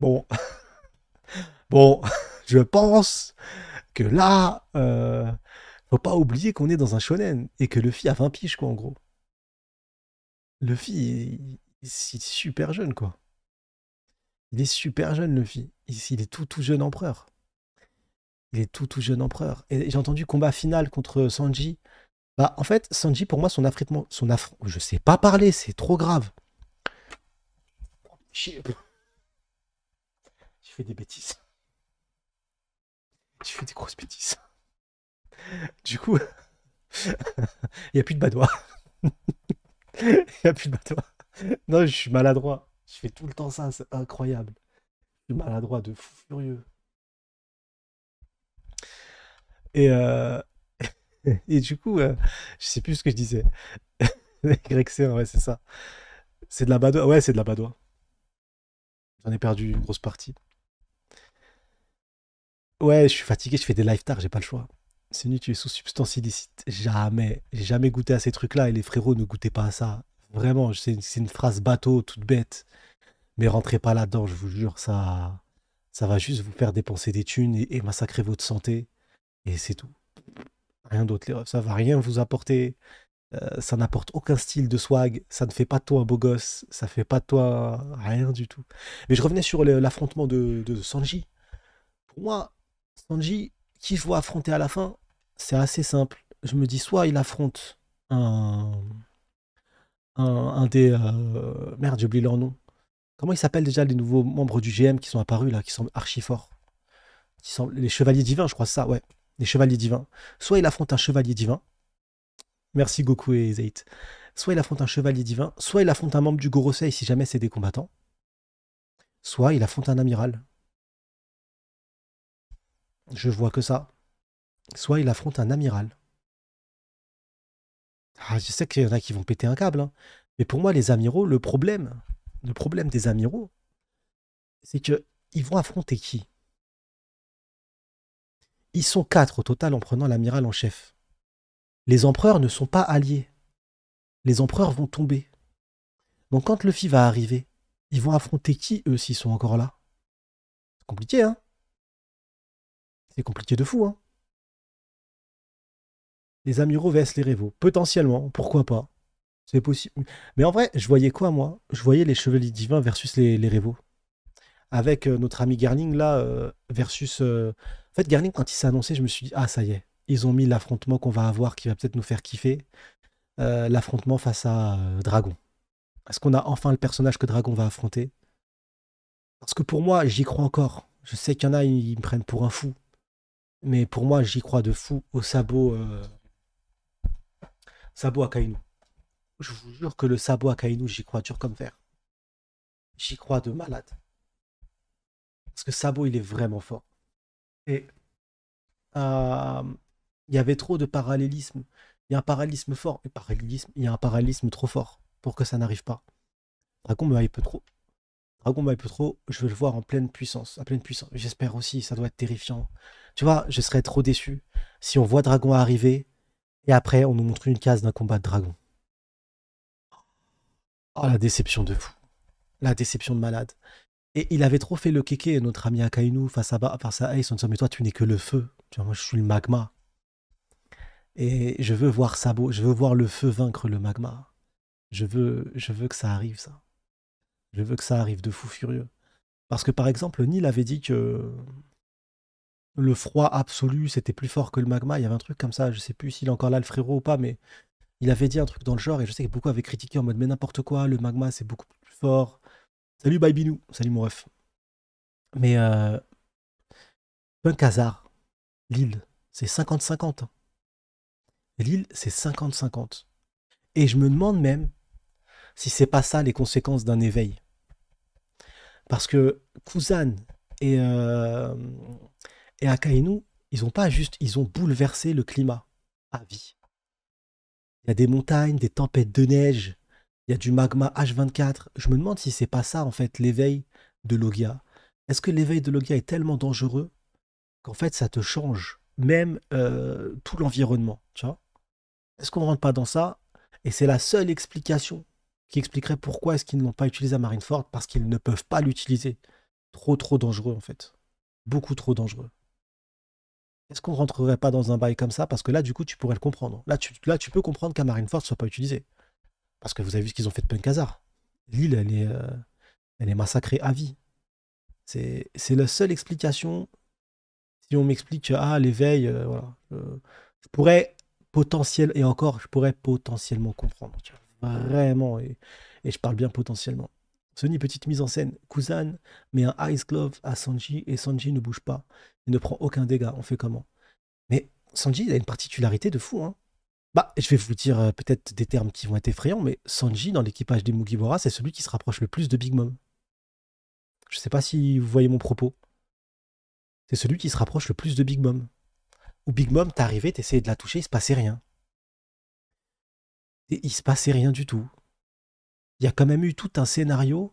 Bon. <laughs> bon, <laughs> je pense que là, euh, faut pas oublier qu'on est dans un shonen et que Luffy a 20 piges, quoi, en gros. Luffy, il, est super jeune, quoi. Il est super jeune, Luffy. il est tout, tout jeune empereur. Il est tout, tout jeune empereur. Et j'ai entendu combat final contre Sanji. Bah, en fait, Sanji, pour moi, son affrétement... Son ne Je sais pas parler, c'est trop grave. Je fais des bêtises. Je fais des grosses bêtises. Du coup, <laughs> il n'y a plus de badois. <laughs> Il n'y a plus de badois. Non, je suis maladroit. Je fais tout le temps ça, c'est incroyable. Je suis maladroit de fou furieux. Et, euh, <laughs> Et du coup, euh, je sais plus ce que je disais. yc <laughs> ouais, c'est ça. C'est de la badoie. Ouais, c'est de la badoie. J'en ai perdu une grosse partie. Ouais, je suis fatigué, je fais des live tard, j'ai pas le choix. C'est nu, tu es sous substance illicite. Jamais. J'ai jamais goûté à ces trucs-là et les frérots ne goûtez pas à ça. Vraiment, c'est une, phrase bateau, toute bête. Mais rentrez pas là-dedans, je vous jure, ça, ça va juste vous faire dépenser des thunes et massacrer votre santé. Et c'est tout rien d'autre. ça va rien vous apporter. Euh, ça n'apporte aucun style de swag. Ça ne fait pas de toi beau gosse. Ça fait pas toi rien du tout. Mais je revenais sur l'affrontement de, Sanji. Pour moi, Sanji, qui je vois affronter à la fin, c'est assez simple. Je me dis soit il affronte un. Un, des. Euh, merde, j'ai oublié leur nom. Comment ils s'appellent déjà les nouveaux membres du GM qui sont apparus là, qui sont archi forts Les Chevaliers Divins, je crois, ça, ouais. Les chevaliers divins. Soit il affronte un chevalier divin. Merci Goku et Zait. Soit il affronte un chevalier divin, soit il affronte un membre du Gorosei si jamais c'est des combattants. Soit il affronte un amiral. Je vois que ça. Soit il affronte un amiral. Ah, je sais qu'il y en a qui vont péter un câble, hein. mais pour moi, les amiraux, le problème, le problème des amiraux, c'est que ils vont affronter qui ils sont quatre au total en prenant l'amiral en chef. Les empereurs ne sont pas alliés. Les empereurs vont tomber. Donc quand Luffy va arriver, ils vont affronter qui, eux, s'ils sont encore là C'est compliqué, hein C'est compliqué de fou, hein Les amiraux vs les Révaux. Potentiellement, pourquoi pas C'est possible. Mais en vrai, je voyais quoi, moi Je voyais les chevaliers divins versus les, Révaux. Avec euh, notre ami Gerling, là, euh, versus... Euh, en fait, Garnier, quand il s'est annoncé, je me suis dit, ah, ça y est, ils ont mis l'affrontement qu'on va avoir qui va peut-être nous faire kiffer. Euh, l'affrontement face à euh, Dragon. Est-ce qu'on a enfin le personnage que Dragon va affronter Parce que pour moi, j'y crois encore. Je sais qu'il y en a, ils me prennent pour un fou. Mais pour moi, j'y crois de fou au sabot. Euh, sabot à Je vous jure que le sabot à j'y crois dur comme fer. J'y crois de malade. Parce que sabot, il est vraiment fort. Et euh, il y avait trop de parallélisme. Il y a un parallélisme fort, et parallélisme, il y a un parallélisme trop fort pour que ça n'arrive pas. Dragon me peu trop. Dragon me peu trop, je veux le voir en pleine puissance. À pleine puissance. J'espère aussi, ça doit être terrifiant. Tu vois, je serais trop déçu si on voit Dragon arriver et après on nous montre une case d'un combat de dragon. Oh la déception de fou. La déception de malade. Et il avait trop fait le kéké, notre ami Akainu, face à, face à Ace, mais toi, tu n'es que le feu. moi, je suis le magma. Et je veux voir Sabo, je veux voir le feu vaincre le magma. Je veux, je veux que ça arrive, ça. Je veux que ça arrive de fou furieux. Parce que, par exemple, Neil avait dit que le froid absolu, c'était plus fort que le magma. Il y avait un truc comme ça, je sais plus s'il est encore là, le frérot, ou pas, mais il avait dit un truc dans le genre, et je sais que beaucoup avaient critiqué en mode, mais n'importe quoi, le magma, c'est beaucoup plus fort Salut, bye Salut, mon ref. Mais euh, un hasard, l'île, c'est 50-50. Hein. L'île, c'est 50-50. Et je me demande même si c'est pas ça les conséquences d'un éveil. Parce que Kuzan et, euh, et Akainu, ils ont pas juste, ils ont bouleversé le climat à vie. Il y a des montagnes, des tempêtes de neige, il y a du magma H24. Je me demande si c'est pas ça, en fait, l'éveil de Logia. Est-ce que l'éveil de Logia est tellement dangereux qu'en fait, ça te change même euh, tout l'environnement, tu vois Est-ce qu'on ne rentre pas dans ça Et c'est la seule explication qui expliquerait pourquoi est-ce qu'ils ne l'ont pas utilisé à Marineford, parce qu'ils ne peuvent pas l'utiliser. Trop, trop dangereux, en fait. Beaucoup trop dangereux. Est-ce qu'on rentrerait pas dans un bail comme ça Parce que là, du coup, tu pourrais le comprendre. Là, tu, là, tu peux comprendre qu'à Marineford, ne soit pas utilisé. Parce que vous avez vu ce qu'ils ont fait de Punk Hazard. Lille, elle est, euh, elle est massacrée à vie. C'est la seule explication. Si on m'explique, ah, l'éveil, euh, voilà. Euh, je pourrais potentiel, et encore, je pourrais potentiellement comprendre. vraiment, et, je parle bien potentiellement. Sony, petite mise en scène. Kuzan met un Ice Glove à Sanji et Sanji ne bouge pas. Il ne prend aucun dégât. On fait comment Mais Sanji, il a une particularité de fou. Hein. Bah, je vais vous dire euh, peut-être des termes qui vont être effrayants, mais Sanji, dans l'équipage des Mugiwara, c'est celui qui se rapproche le plus de Big Mom. Je sais pas si vous voyez mon propos. C'est celui qui se rapproche le plus de Big Mom. Ou Big Mom, arrivé, t'essayais de la toucher, il se passait rien. Et il se passait rien du tout. Il y a quand même eu tout un scénario,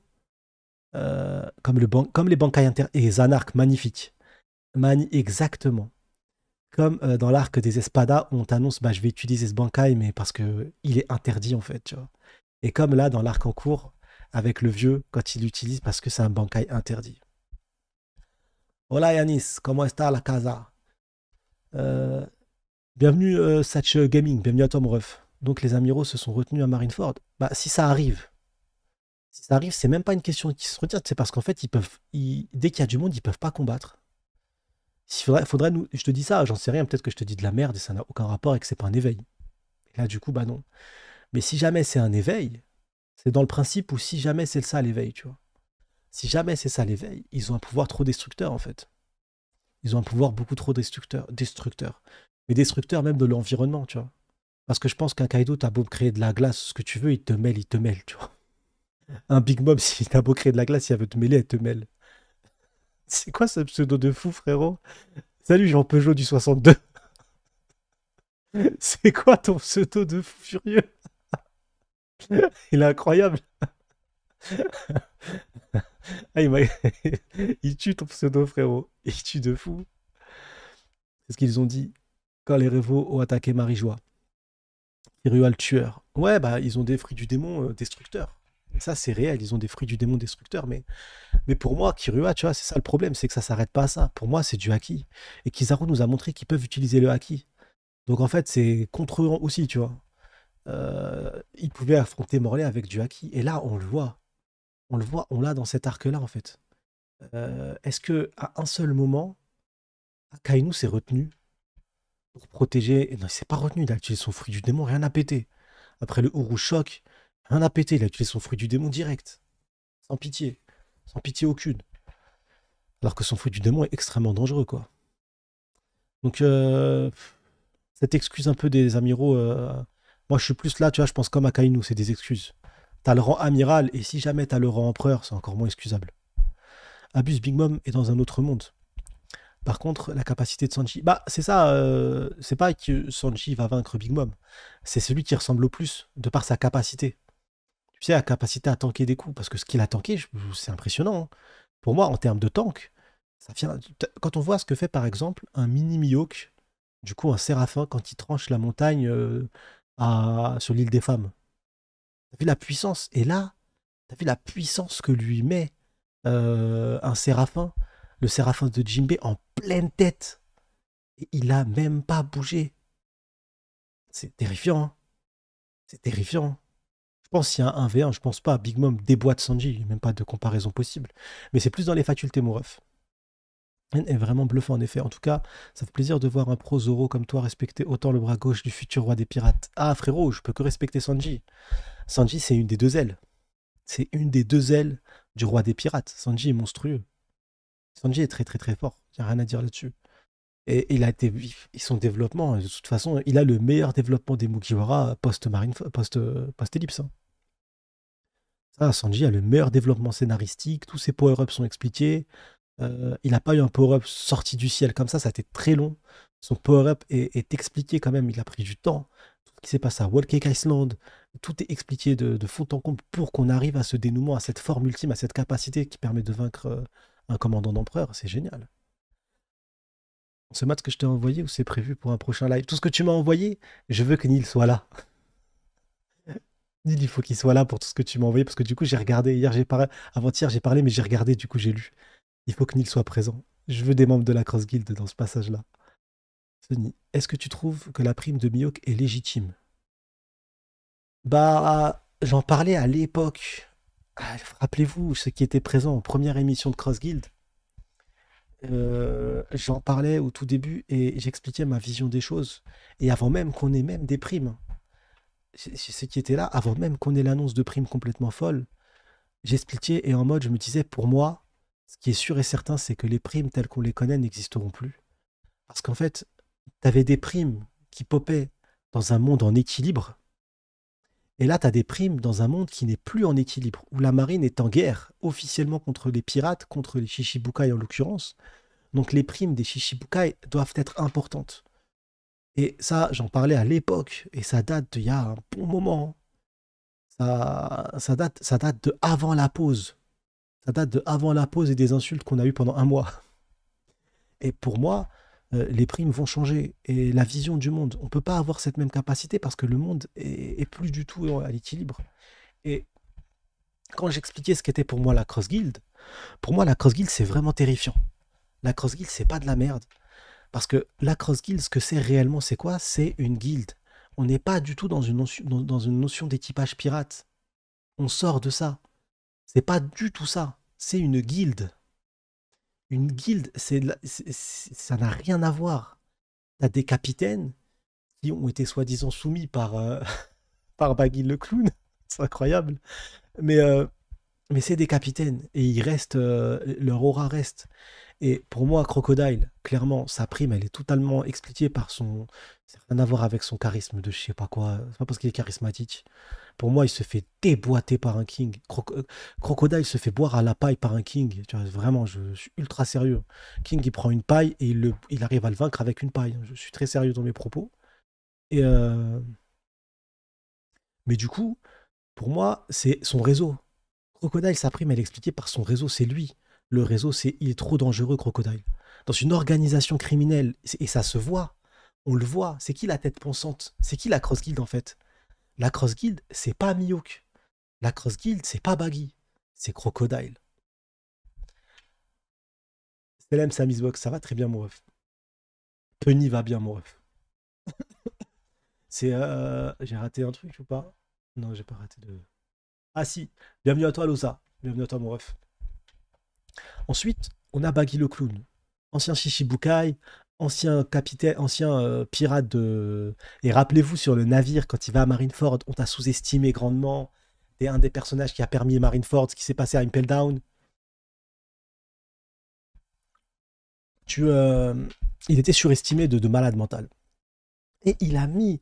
euh, comme, les bancailles inter... Et Zanark, magnifique. Man... Exactement comme euh, dans l'arc des Espadas, on t'annonce bah, je vais utiliser ce Bankai, mais parce que il est interdit en fait. Tu Et comme là, dans l'arc en cours, avec le vieux, quand il l'utilise parce que c'est un Bankai interdit. Hola Yanis, comment est la casa euh, Bienvenue euh, Satch Gaming, bienvenue à Tom Ruff. Donc les amiraux se sont retenus à Marineford. Bah si ça arrive, si ça arrive, c'est même pas une question qui se retient, c'est parce qu'en fait ils peuvent, dès qu'il y a du monde, ils peuvent pas combattre faudrait, nous, je te dis ça, j'en sais rien, peut-être que je te dis de la merde et ça n'a aucun rapport et que c'est pas un éveil. Et là, du coup, bah non. Mais si jamais c'est un éveil, c'est dans le principe où si jamais c'est ça l'éveil, tu vois. Si jamais c'est ça l'éveil, ils ont un pouvoir trop destructeur en fait. Ils ont un pouvoir beaucoup trop destructeur, destructeur. Mais destructeur même de l'environnement, tu vois. Parce que je pense qu'un Kaido, t'as beau créer de la glace, ce que tu veux, il te mêle, il te mêle, tu vois. Un Big Mom, <laughs> s'il t'a beau créer de la glace, il veut te mêler, elle te mêle. C'est quoi ce pseudo de fou, frérot Salut, Jean Peugeot du 62. <laughs> C'est quoi ton pseudo de fou furieux <laughs> Il est incroyable. <laughs> Ah, il, tue ton pseudo, frérot. Il tue de fou. C'est ce qu'ils ont dit quand les révaux ont attaqué Marie-Joie. le tueur. Ouais, bah, ils ont des fruits du démon euh, destructeur. Ça, c'est réel. Ils ont des fruits du démon destructeur. Mais, mais pour moi, Kirua, tu vois, c'est ça le problème. C'est que ça s'arrête pas à ça. Pour moi, c'est du haki. Et Kizaru nous a montré qu'ils peuvent utiliser le haki. Donc en fait, c'est contre eux aussi, tu vois. Euh, ils pouvaient affronter Morley avec du haki. Et là, on le voit. On le voit, on l'a dans cet arc-là, en fait. Euh, est-ce que à un seul moment, Akainu s'est retenu pour protéger. non, il s'est pas retenu, il son fruit du démon, rien à pété. Après le Uru choc, un à il a tué son fruit du démon direct. Sans pitié. Sans pitié aucune. Alors que son fruit du démon est extrêmement dangereux, quoi. Donc, euh, cette excuse un peu des amiraux, euh, moi je suis plus là, tu vois, je pense comme à Kainu, c'est des excuses. T'as le rang amiral, et si jamais t'as le rang empereur, c'est encore moins excusable. Abuse, Big Mom est dans un autre monde. Par contre, la capacité de Sanji, bah c'est ça, euh, c'est pas que Sanji va vaincre Big Mom, c'est celui qui ressemble au plus, de par sa capacité tu sais, la capacité à tanker des coups. Parce que ce qu'il a tanké, c'est impressionnant. Hein. Pour moi, en termes de tank, ça vient... quand on voit ce que fait par exemple un mini Mihawk, du coup un Séraphin, quand il tranche la montagne euh, sur l'île des femmes, t'as vu la puissance. Et là, t'as vu la puissance que lui met euh, un Séraphin, le Séraphin de Jimbe en pleine tête. Et il n'a même pas bougé. C'est terrifiant. Hein. C'est terrifiant pense qu'il y a un 1v1, je pense pas. Big Mom déboîte Sanji, il n'y a même pas de comparaison possible. Mais c'est plus dans les facultés, mon ref. est vraiment bluffant en effet. En tout cas, ça fait plaisir de voir un pro Zoro comme toi respecter autant le bras gauche du futur roi des pirates. Ah frérot, je peux que respecter Sanji. Sanji, c'est une des deux ailes. C'est une des deux ailes du roi des pirates. Sanji est monstrueux. Sanji est très très très fort. Il n'y a rien à dire là-dessus. Et il a été son développement, de toute façon, il a le meilleur développement des Mugiwara post-marine, euh, euh, post-ellipse. Hein. Ça, Sanji a le meilleur développement scénaristique, tous ses power-ups sont expliqués. Euh, il n'a pas eu un power-up sorti du ciel comme ça, ça a été très long. Son power-up est, expliqué quand même, il a pris du temps. Tout ce qui s'est passé à Wall Cake Island, tout est expliqué de, de fond en comble pour qu'on arrive à ce dénouement, à cette forme ultime, à cette capacité qui permet de vaincre un commandant d'empereur. C'est génial ce match que je t'ai envoyé ou c'est prévu pour un prochain live Tout ce que tu m'as envoyé, je veux que Neil soit là. Neil, il faut qu'il soit là pour tout ce que tu m'as envoyé parce que du coup, j'ai regardé. Hier, j'ai parlé. Avant-hier, j'ai parlé, mais j'ai regardé. Du coup, j'ai lu. Il faut que Neil soit présent. Je veux des membres de la Cross Guild dans ce passage-là. Sony, est-ce que tu trouves que la prime de Miyok est légitime Bah, j'en parlais à l'époque. Ah, rappelez-vous, ceux qui étaient présents en première émission de Cross Guild, euh, j'en parlais au tout début et j'expliquais ma vision des choses. Et avant même qu'on ait même des primes, c'est ce qui était là, avant même qu'on ait l'annonce de primes complètement folle, j'expliquais et en mode, je me disais, pour moi, ce qui est sûr et certain, c'est que les primes telles qu'on les connaît n'existeront plus. Parce qu'en fait, tu avais des primes qui popaient dans un monde en équilibre et là, tu as des primes dans un monde qui n'est plus en équilibre, où la marine est en guerre officiellement contre les pirates, contre les Shishibukai en l'occurrence. Donc les primes des Shishibukai doivent être importantes. Et ça, j'en parlais à l'époque, et ça date d'il y a un bon moment. Ça, ça, date, ça date de avant la pause. Ça date de avant la pause et des insultes qu'on a eues pendant un mois. Et pour moi, euh, les primes vont changer et la vision du monde. On ne peut pas avoir cette même capacité parce que le monde est, plus du tout euh, à l'équilibre. Et quand j'expliquais ce qu'était pour moi la Cross Guild, pour moi la Cross Guild c'est vraiment terrifiant. La Cross Guild c'est pas de la merde. Parce que la Cross Guild, ce que c'est réellement, c'est quoi C'est une guilde. On n'est pas du tout dans une notion, dans, une notion d'équipage pirate. On sort de ça. C'est pas du tout ça. C'est une guilde. Une guilde, c'est ça n'a rien à voir. T'as des capitaines qui ont été soi-disant soumis par, euh, <laughs> par Baggy le clown. C'est incroyable. Mais euh, mais c'est des capitaines et ils restent, euh, leur aura reste. Et pour moi, Crocodile, clairement, sa prime, elle est totalement expliquée par son. un rien avec son charisme de je sais pas quoi. C'est pas parce qu'il est charismatique. Pour moi, il se fait déboîter par un king. Euh, Crocodile se fait boire à la paille par un king. Tu vois, vraiment, je, suis ultra sérieux. King, il prend une paille et il, le... il, arrive à le vaincre avec une paille. Je suis très sérieux dans mes propos. Et euh, Mais du coup, pour moi, c'est son réseau. Crocodile, sa à l'expliquer par son réseau, c'est lui. Le réseau, c'est il est trop dangereux, Crocodile. Dans une organisation criminelle, et ça se voit, on le voit, c'est qui la tête pensante C'est qui la Cross Guild en fait La Cross Guild, c'est pas Miyuk. La Cross Guild, c'est pas Baggy. C'est Crocodile. Selem Samizbox, ça va très bien, mon ref. Penny va bien, mon ref. <laughs> c'est. Euh, j'ai raté un truc ou pas Non, j'ai pas raté de. Ah si, bienvenue à toi Losa, bienvenue à toi mon ref. Ensuite, on a Baggy le clown, ancien Shishibukai, ancien capitaine, ancien euh, pirate de... Et rappelez-vous sur le navire, quand il va à Marineford, on t'a sous-estimé grandement. T'es un des personnages qui a permis Marineford, ce qui s'est passé à Impel Down. Tu, euh, il était surestimé de, de, malade mental. Et il a mis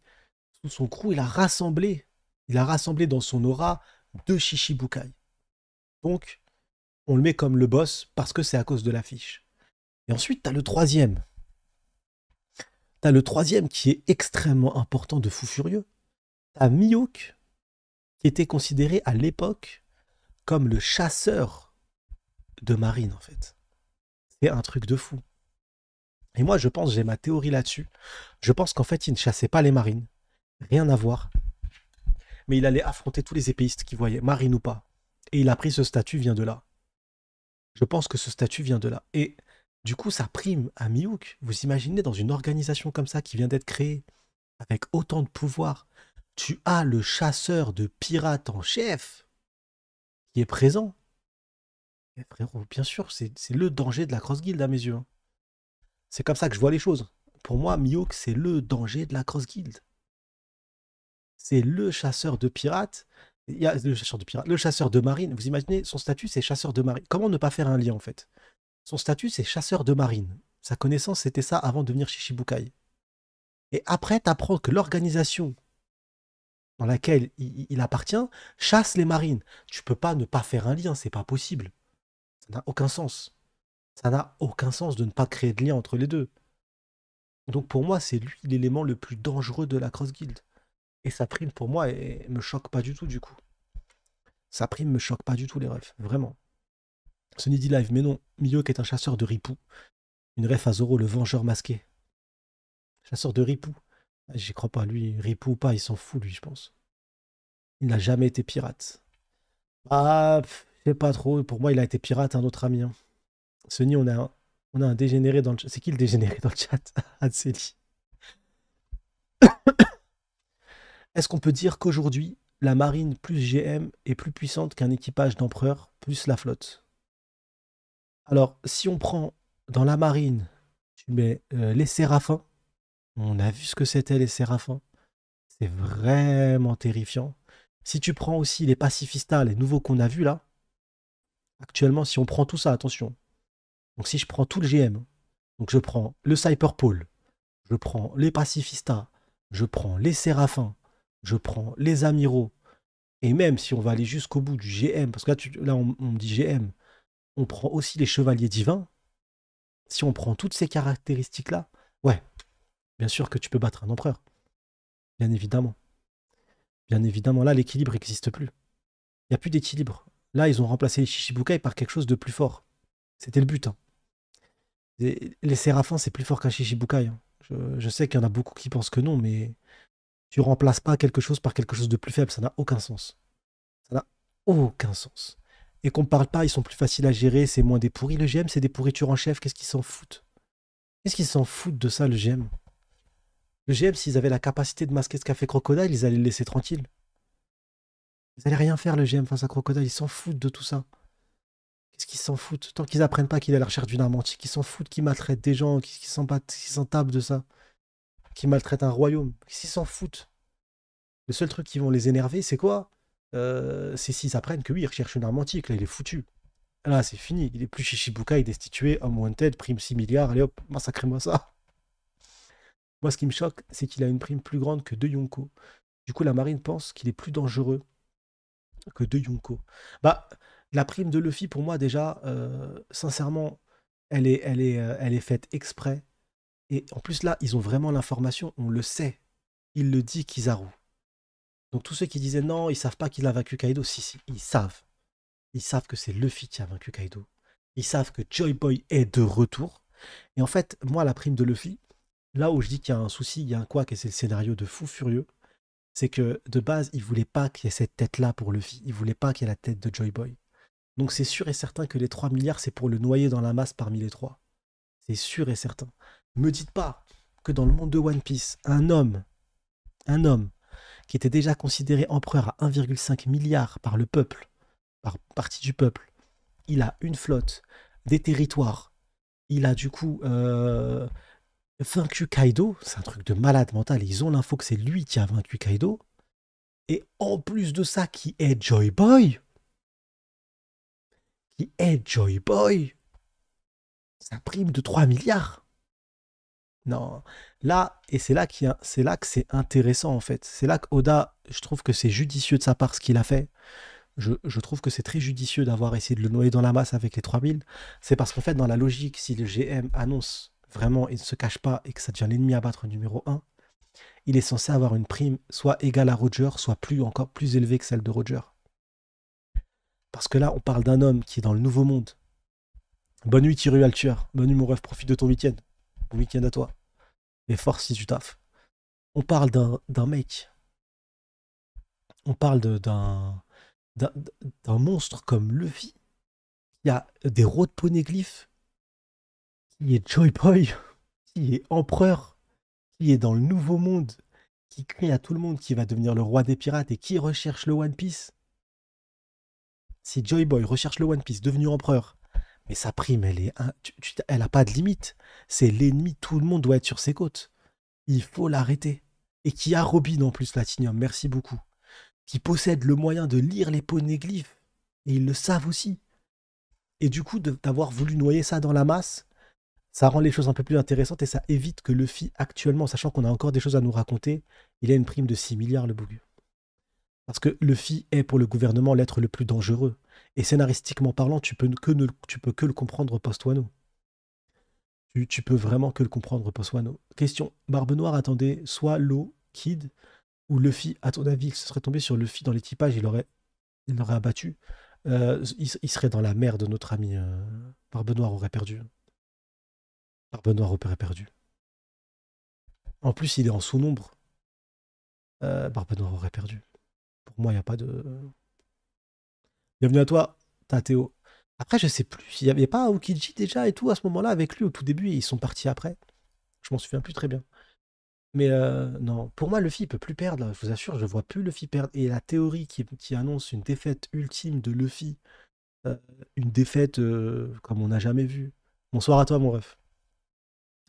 sous son crew, il a rassemblé, il a rassemblé dans son aura de Shishibukai. Donc, on le met comme le boss parce que c'est à cause de l'affiche. Et ensuite, tu as le troisième. T'as le troisième qui est extrêmement important de Fou Furieux. T'as as qui était considéré à l'époque comme le chasseur de marine, en fait. C'est un truc de fou. Et moi, je pense, j'ai ma théorie là-dessus. Je pense qu'en fait, il ne chassait pas les marines. Rien à voir mais il allait affronter tous les épéistes qui voyaient marine ou pas. Et il a pris ce statut vient de là. Je pense que ce statut vient de là. Et du coup, ça prime à Miouk. Vous imaginez dans une organisation comme ça qui vient d'être créée, avec autant de pouvoir, tu as le chasseur de pirates en chef qui est présent. Eh, frérot, bien sûr, c'est le danger de la Cross Guild à mes yeux. Hein. C'est comme ça que je vois les choses. Pour moi, Miouk, c'est le danger de la Cross Guild c'est le chasseur de pirates. y a le chasseur de pirates, le chasseur de marine. Vous imaginez, son statut, c'est chasseur de marine. Comment ne pas faire un lien, en fait Son statut, c'est chasseur de marine. Sa connaissance, c'était ça avant de devenir Shishibukai. Et après, tu apprends que l'organisation dans laquelle il, appartient chasse les marines. Tu peux pas ne pas faire un lien, c'est pas possible. Ça n'a aucun sens. Ça n'a aucun sens de ne pas créer de lien entre les deux. Donc pour moi, c'est lui l'élément le plus dangereux de la Cross Guild. Et sa prime, pour moi, et, me choque pas du tout, du coup. Sa prime me choque pas du tout, les refs, vraiment. Sony dit live, mais non, qui est un chasseur de ripou. Une ref à Zoro, le vengeur masqué. Chasseur de ripou. J'y crois pas, lui, ripou ou pas, il s'en fout, lui, je pense. Il n'a jamais été pirate. Ah, je sais pas trop, pour moi, il a été pirate, un autre ami. Hein. on a un, on a un dégénéré dans le chat. C'est qui le dégénéré dans le chat Adseli. <laughs> Est-ce qu'on peut dire qu'aujourd'hui, la marine plus GM est plus puissante qu'un équipage d'empereur plus la flotte Alors, si on prend dans la marine, tu mets euh, les séraphins. On a vu ce que c'était les séraphins. C'est vraiment terrifiant. Si tu prends aussi les pacifistas, les nouveaux qu'on a vus là, actuellement, si on prend tout ça, attention. Donc si je prends tout le GM, donc je prends le Cyperpole, je prends les pacifistas, je prends les séraphins, je prends les amiraux. Et même si on va aller jusqu'au bout du GM, parce que là, on, me dit GM, on prend aussi les chevaliers divins. Si on prend toutes ces caractéristiques-là, ouais, bien sûr que tu peux battre un empereur. Bien évidemment. Bien évidemment, là, l'équilibre n'existe plus. Il n'y a plus d'équilibre. Là, ils ont remplacé les Shishibukai par quelque chose de plus fort. C'était le but. Hein. Les, séraphins, c'est plus fort qu'un Shishibukai. Hein. Je, je, sais qu'il y en a beaucoup qui pensent que non, mais tu remplaces pas quelque chose par quelque chose de plus faible, ça n'a aucun sens. Ça n'a aucun sens. Et qu'on ne parle pas, ils sont plus faciles à gérer, c'est moins des pourris. Le GM, c'est des pourritures en chef, qu'est-ce qu'ils s'en foutent Qu'est-ce qu'ils s'en foutent de ça, le GM Le GM, s'ils avaient la capacité de masquer ce qu'a fait Crocodile, ils allaient le laisser tranquille. Ils allaient rien faire, le GM, face à Crocodile, ils s'en foutent de tout ça. Qu'est-ce qu'ils s'en foutent Tant qu'ils apprennent pas qu'il est à la recherche d'une arme antique, s'en foutent qu'ils maltraitent des gens, qu'ils s'en tapent de ça qui maltraitent un royaume. S'ils s'en foutent. Le seul truc qui vont les énerver, c'est quoi euh, C'est s'ils apprennent que oui, ils recherchent une arme antique, là, il est foutu. Là, c'est fini. Il est plus est destitué, homme wanted, prime 6 milliards, allez hop, massacrez-moi ça. Moi, ce qui me choque, c'est qu'il a une prime plus grande que de Yonko. Du coup, la marine pense qu'il est plus dangereux que de Yonko. Bah, la prime de Luffy, pour moi, déjà, euh, sincèrement, elle est, elle, est, euh, elle est faite exprès et en plus, là, ils ont vraiment l'information, on le sait. Il le dit Kizaru. Donc tous ceux qui disaient non, ils savent pas qu'il a vaincu Kaido, si, si, ils savent. Ils savent que c'est Luffy qui a vaincu Kaido. Ils savent que Joy Boy est de retour. Et en fait, moi, la prime de Luffy, là où je dis qu'il y a un souci, il y a un quoi, que c'est le scénario de fou furieux, c'est que de base, il voulait pas qu'il y ait cette tête-là pour Luffy. Il voulait pas qu'il y ait la tête de Joy Boy. Donc c'est sûr et certain que les 3 milliards, c'est pour le noyer dans la masse parmi les trois. C'est sûr et certain. Me dites pas que dans le monde de One Piece, un homme, un homme qui était déjà considéré empereur à 1,5 milliard par le peuple, par partie du peuple, il a une flotte, des territoires, il a du coup euh, vaincu Kaido, c'est un truc de malade mental, ils ont l'info que c'est lui qui a vaincu Kaido, et en plus de ça, qui est Joy Boy Qui est Joy Boy sa prime de 3 milliards non. Là, et c'est là, c'est là que c'est intéressant, en fait. C'est là que Oda, je trouve que c'est judicieux de sa part ce qu'il a fait. Je, trouve que c'est très judicieux d'avoir essayé de le noyer dans la masse avec les 3000. C'est parce qu'en fait, dans la logique, si le GM annonce vraiment et ne se cache pas et que ça devient l'ennemi à battre numéro 1, il est censé avoir une prime soit égale à Roger, soit plus encore plus élevée que celle de Roger. Parce que là, on parle d'un homme qui est dans le nouveau monde. Bonne nuit, Thierry Altier. Bonne nuit, mon ref. Profite de ton week-end. Bon week-end à toi. Et force du taf. On parle d'un mec. On parle d'un monstre comme Luffy. Il y a des de poneglyphes. Qui est Joy Boy. <laughs> Qui est empereur. Qui est dans le nouveau monde. Qui crie à tout le monde qui va devenir le roi des pirates et qui recherche le One Piece. Si Joy Boy recherche le One Piece devenu empereur mais sa prime, elle est, un... elle a pas de limite. C'est l'ennemi. Tout le monde doit être sur ses côtes. Il faut l'arrêter. Et qui a Robin en plus, Latinium. Merci beaucoup. Qui possède le moyen de lire les poneglyphes. Et ils le savent aussi. Et du coup, d'avoir voulu noyer ça dans la masse, ça rend les choses un peu plus intéressantes et ça évite que Luffy, actuellement, sachant qu'on a encore des choses à nous raconter, il a une prime de 6 milliards le bougu. Parce que Luffy est pour le gouvernement l'être le plus dangereux. Et scénaristiquement parlant, tu peux que, ne, tu peux que le comprendre post-Wano. Tu, peux vraiment que le comprendre post-Wano. Question Barbe Noire attendez, soit l'eau, Kid, ou Luffy. À ton avis, il se serait tombé sur Luffy dans l'équipage, il l'aurait euh, il aurait abattu. il, serait dans la mer de notre ami. Euh, Barbe Noire aurait perdu. Barbe Noire aurait perdu. En plus, il est en sous-nombre. Euh, Barbe Noire aurait perdu moi, il n'y a pas de. Bienvenue à toi, Théo. Après, je sais plus, il n'y avait pas Okiji déjà et tout à ce moment-là avec lui au tout début et ils sont partis après. Je m'en souviens plus très bien. Mais euh, non, pour moi, Luffy, il peut plus perdre. Je vous assure, je vois plus Luffy perdre. Et la théorie qui, annonce une défaite ultime de Luffy, euh, une défaite euh, comme on n'a jamais vu. Bonsoir à toi, mon ref.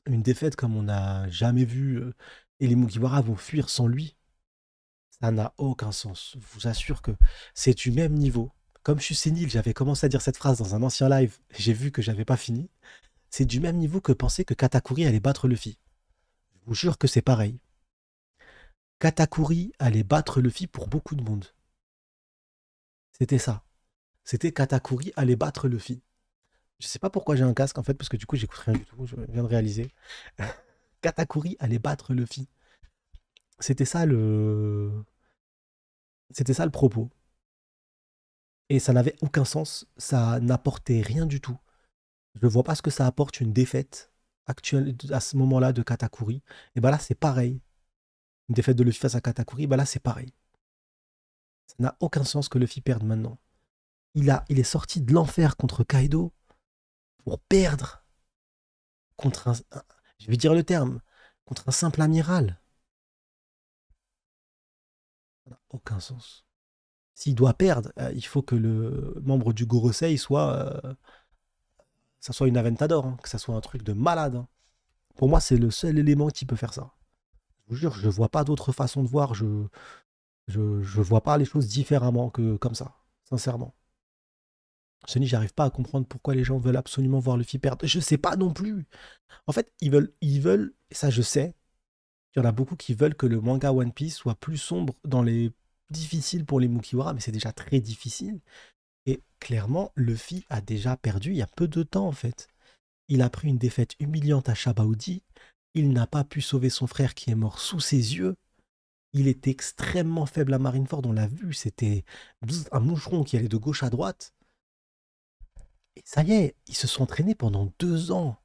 Une défaite comme on n'a jamais vu. et les Mugiwara vont fuir sans lui. Ça n'a aucun sens. Je vous assure que c'est du même niveau. Comme je suis sénile, j'avais commencé à dire cette phrase dans un ancien live, j'ai vu que j'avais pas fini. C'est du même niveau que penser que Katakuri allait battre Luffy. Je vous jure que c'est pareil. Katakuri allait battre Luffy pour beaucoup de monde. C'était ça. C'était Katakuri allait battre Luffy. Je sais pas pourquoi j'ai un casque en fait, parce que du coup j'écoute rien du tout, je viens de réaliser. <laughs> Katakuri allait battre Luffy. C'était ça le. C'était ça le propos. Et ça n'avait aucun sens, ça n'apportait rien du tout. Je ne vois pas ce que ça apporte une défaite actuelle à ce moment-là de Katakuri. Et bah là, c'est pareil. Une défaite de Luffy face à Katakuri, bah là, c'est pareil. Ça n'a aucun sens que Luffy perde maintenant. Il, a, il est sorti de l'enfer contre Kaido pour perdre contre un, je vais dire le terme, contre un simple amiral aucun sens. S'il doit perdre, euh, il faut que le membre du Gorosei soit. Euh, ça soit une Aventador, hein, que ça soit un truc de malade. Hein. Pour moi, c'est le seul élément qui peut faire ça. Je vous jure, je vois pas d'autre façon de voir. Je, je, vois pas les choses différemment que comme ça, sincèrement. Sony, j'arrive pas à comprendre pourquoi les gens veulent absolument voir le Luffy perdre. Je sais pas non plus. En fait, ils veulent, ils veulent, ça je sais, il y en a beaucoup qui veulent que le manga One Piece soit plus sombre dans les difficiles pour les Mukiwara, mais c'est déjà très difficile. Et clairement, Luffy a déjà perdu il y a peu de temps en fait. Il a pris une défaite humiliante à Shabaudi. Il n'a pas pu sauver son frère qui est mort sous ses yeux. Il est extrêmement faible à Marineford, on l'a vu, c'était un moucheron qui allait de gauche à droite. Et ça y est, ils se sont entraînés pendant deux ans.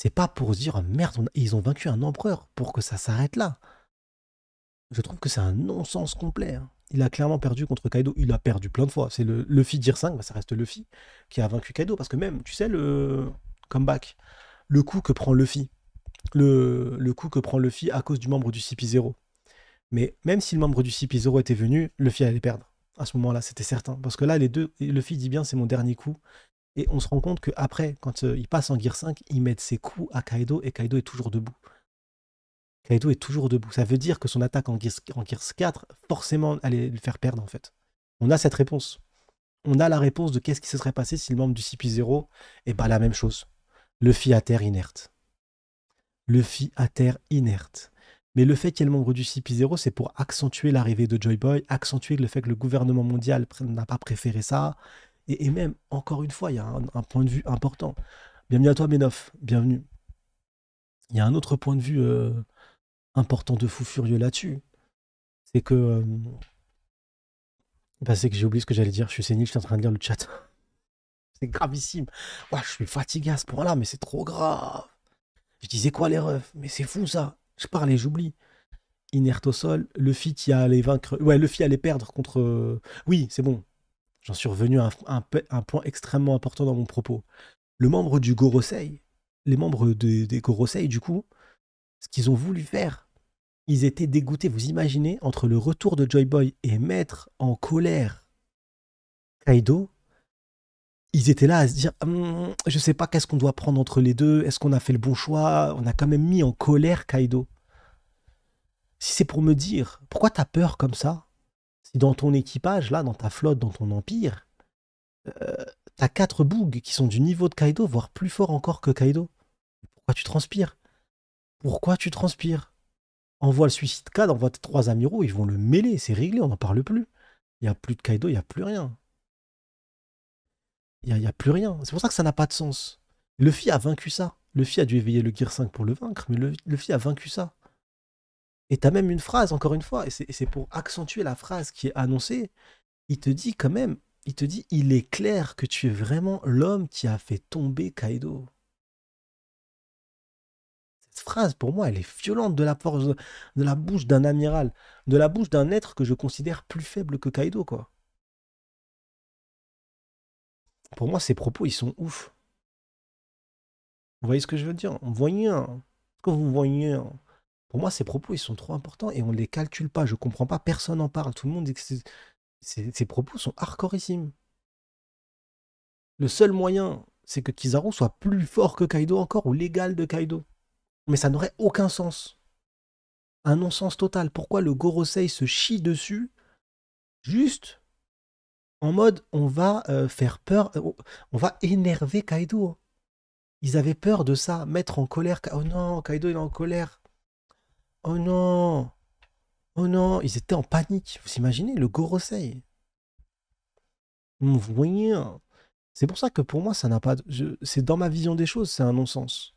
C'est pas pour se dire oh merde, ils ont vaincu un empereur pour que ça s'arrête là. Je trouve que c'est un non-sens complet. Hein. Il a clairement perdu contre Kaido. Il a perdu plein de fois. C'est le Luffy Dir 5, ça reste Luffy qui a vaincu Kaido. Parce que même, tu sais, le comeback, le coup que prend Luffy, le, le coup que prend Luffy à cause du membre du CP0. Mais même si le membre du CP0 était venu, Luffy allait perdre. À ce moment-là, c'était certain. Parce que là, les deux, Luffy dit bien, c'est mon dernier coup. Et on se rend compte qu'après, quand euh, il passe en Gear 5, il met ses coups à Kaido et Kaido est toujours debout. Kaido est toujours debout. Ça veut dire que son attaque en Gears, 4, forcément, allait le faire perdre en fait. On a cette réponse. On a la réponse de qu'est-ce qui se serait passé si le membre du CP0, et bah la même chose. Le Luffy à terre inerte. le Luffy à terre inerte. Mais le fait qu'il y ait le membre du CP0, c'est pour accentuer l'arrivée de Joy Boy, accentuer le fait que le gouvernement mondial n'a pas préféré ça, et, même, encore une fois, il y a un, point de vue important. Bienvenue à toi, Ménof. Bienvenue. Il y a un autre point de vue euh, important de fou furieux là-dessus. C'est que. Euh, bah, c'est que j'ai oublié ce que j'allais dire. Je suis sénile, je suis en train de lire le chat. <laughs> c'est gravissime. je suis fatigué à ce point-là, mais c'est trop grave. Je disais quoi, les refs Mais c'est fou ça. Je parlais, j'oublie. Inerte au sol, Luffy qui allait vaincre. Ouais, Luffy allait perdre contre. Euh, oui, c'est bon. J'en suis revenu à un, point extrêmement important dans mon propos. Le membre du Gorosei, les membres des Gorosei, du coup, ce qu'ils ont voulu faire, ils étaient dégoûtés. Vous imaginez, entre le retour de Joy Boy et mettre en colère Kaido, ils étaient là à se dire je hum, je sais pas qu'est-ce qu'on doit prendre entre les deux, est-ce qu'on a fait le bon choix On a quand même mis en colère Kaido. Si c'est pour me dire pourquoi t'as peur comme ça si dans ton équipage, là, dans ta flotte, dans ton empire, euh, t'as quatre bougs qui sont du niveau de Kaido, voire plus fort encore que Kaido, pourquoi tu transpires Pourquoi tu transpires Envoie le suicide cad, envoie tes trois amiraux, ils vont le mêler, c'est réglé, on n'en parle plus. Il n'y a plus de Kaido, il n'y a plus rien. Il n'y a, a, plus rien. C'est pour ça que ça n'a pas de sens. Luffy a vaincu ça. Luffy a dû éveiller le Gear 5 pour le vaincre, mais Luffy a vaincu ça. Et tu as même une phrase, encore une fois, et c'est pour accentuer la phrase qui est annoncée. Il te dit quand même, il te dit, il est clair que tu es vraiment l'homme qui a fait tomber Kaido. Cette phrase, pour moi, elle est violente de la, force, de la bouche d'un amiral, de la bouche d'un être que je considère plus faible que Kaido, quoi. Pour moi, ces propos, ils sont ouf. Vous voyez ce que je veux dire Voyez, voyez ce que vous voyez pour moi, ces propos, ils sont trop importants et on ne les calcule pas. Je ne comprends pas. Personne n'en parle. Tout le monde dit que ces, propos sont hardcoreissimes. Le seul moyen, c'est que Kizaru soit plus fort que Kaido encore ou l'égal de Kaido. Mais ça n'aurait aucun sens. Un non-sens total. Pourquoi le Gorosei se chie dessus juste en mode on va euh, faire peur, euh, on va énerver Kaido. Ils avaient peur de ça, mettre en colère. Oh non, Kaido il est en colère. Oh non Oh non Ils étaient en panique. Vous imaginez le Gorosei Vous voyez C'est pour ça que pour moi, ça n'a pas. C'est dans ma vision des choses, c'est un non-sens.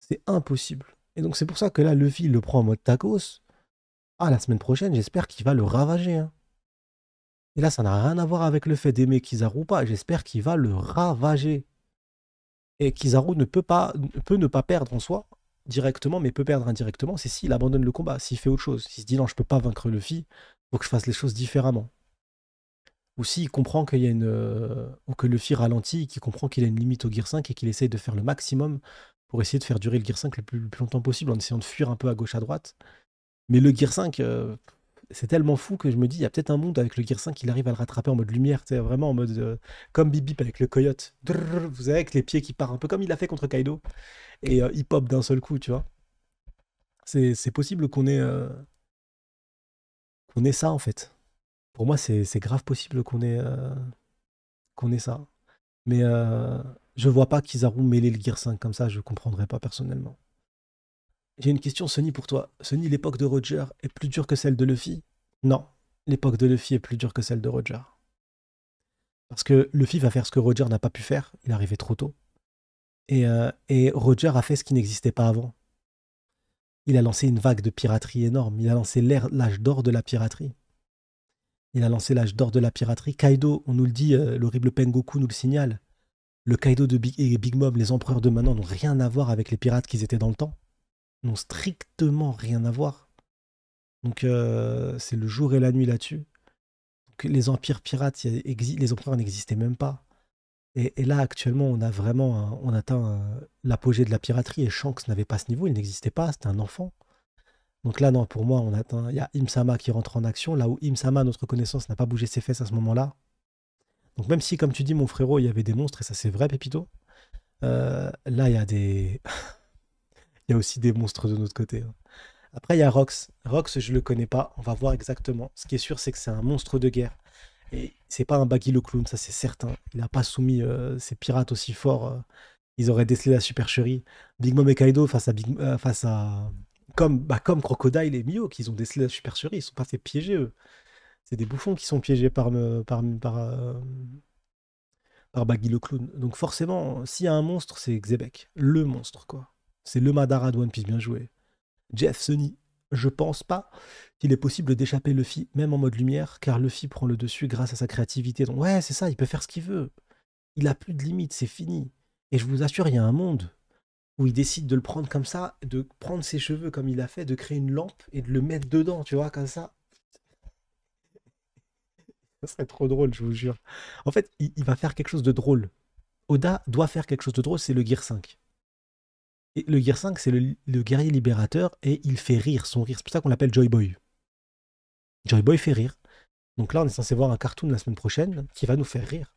C'est impossible. Et donc, c'est pour ça que là, le le prend en mode tacos. Ah, la semaine prochaine, j'espère qu'il va le ravager. Hein. Et là, ça n'a rien à voir avec le fait d'aimer Kizaru ou pas. J'espère qu'il va le ravager. Et Kizaru ne peut, pas, peut ne pas perdre en soi, directement, mais peut perdre indirectement, c'est s'il abandonne le combat, s'il fait autre chose, s'il se dit non, je peux pas vaincre Luffy, faut que je fasse les choses différemment. Ou s'il comprend qu'il y a une. ou euh, que Luffy ralentit, qu'il comprend qu'il a une limite au Gear 5 et qu'il essaye de faire le maximum pour essayer de faire durer le Gear 5 le plus, longtemps possible en essayant de fuir un peu à gauche à droite. Mais le Gear 5, c'est tellement fou que je me dis, il y a peut-être un monde avec le Gear 5 qui arrive à le rattraper en mode lumière, vraiment en mode euh, comme Bip avec le coyote. vous savez, avec les pieds qui partent un peu comme il a fait contre Kaido. Et euh, il pop d'un seul coup, tu vois. C'est possible qu'on ait, euh, qu'on ait ça, en fait. Pour moi, c'est grave possible qu'on ait, qu'on ait ça. Mais je vois pas Kizaru mêler le Gear 5 comme ça, je comprendrais pas personnellement. J'ai une question, Sony, pour toi. Sony, l'époque de Roger est plus dure que celle de Luffy Non, l'époque de Luffy est plus dure que celle de Roger. Parce que Luffy va faire ce que Roger n'a pas pu faire, il arrivait trop tôt. Et, euh, et Roger a fait ce qui n'existait pas avant. Il a lancé une vague de piraterie énorme, il a lancé l'âge d'or de la piraterie. Il a lancé l'âge d'or de la piraterie. Kaido, on nous le dit, euh, l'horrible Pengoku nous le signale. Le Kaido de Big, et Big Mom, les empereurs de maintenant, n'ont rien à voir avec les pirates qu'ils étaient dans le temps n'ont strictement rien à voir. Donc euh, c'est le jour et la nuit là-dessus. les empires pirates, les empereurs n'existaient même pas. Et, là actuellement, on a vraiment, on atteint l'apogée de la piraterie. Et Shanks n'avait pas ce niveau, il n'existait pas, c'était un enfant. Donc là, non, pour moi, on atteint. Il y a Imsama qui rentre en action. Là où Imsama, notre connaissance, n'a pas bougé ses fesses à ce moment-là. Donc même si, comme tu dis, mon frérot, il y avait des monstres et ça c'est vrai, Pépito. Euh, là, il y a des <laughs> il y a aussi des monstres de notre côté. Hein. Après, il y a Rox. Rox, je le connais pas. On va voir exactement. Ce qui est sûr, c'est que c'est un monstre de guerre. Et c'est pas un Baggy le clown, ça c'est certain. Il n'a pas soumis euh, ses pirates aussi forts. Euh. ils auraient décelé la supercherie. Big Mom et Kaido face à Big, euh, face à comme bah, comme Crocodile et Mio qui ont décelé la supercherie. Ils sont pas fait piéger eux. C'est des bouffons qui sont piégés par par par, par Baggy le clown. Donc forcément, s'il y a un monstre, c'est Xebec. le monstre quoi. C'est le Madara de One Piece, bien joué. Jeff Sunny, je pense pas qu'il est possible d'échapper Luffy, même en mode lumière, car Luffy prend le dessus grâce à sa créativité. Donc ouais, c'est ça, il peut faire ce qu'il veut. Il a plus de limites, c'est fini. Et je vous assure, il y a un monde où il décide de le prendre comme ça, de prendre ses cheveux comme il a fait, de créer une lampe et de le mettre dedans, tu vois, comme ça. ça <laughs> serait trop drôle, je vous jure. En fait, il, il va faire quelque chose de drôle. Oda doit faire quelque chose de drôle, c'est le Gear 5 le Gear 5, c'est le, guerrier libérateur et il fait rire, son rire. C'est pour ça qu'on l'appelle Joy Boy. Joy Boy fait rire. Donc là, on est censé voir un cartoon la semaine prochaine qui va nous faire rire.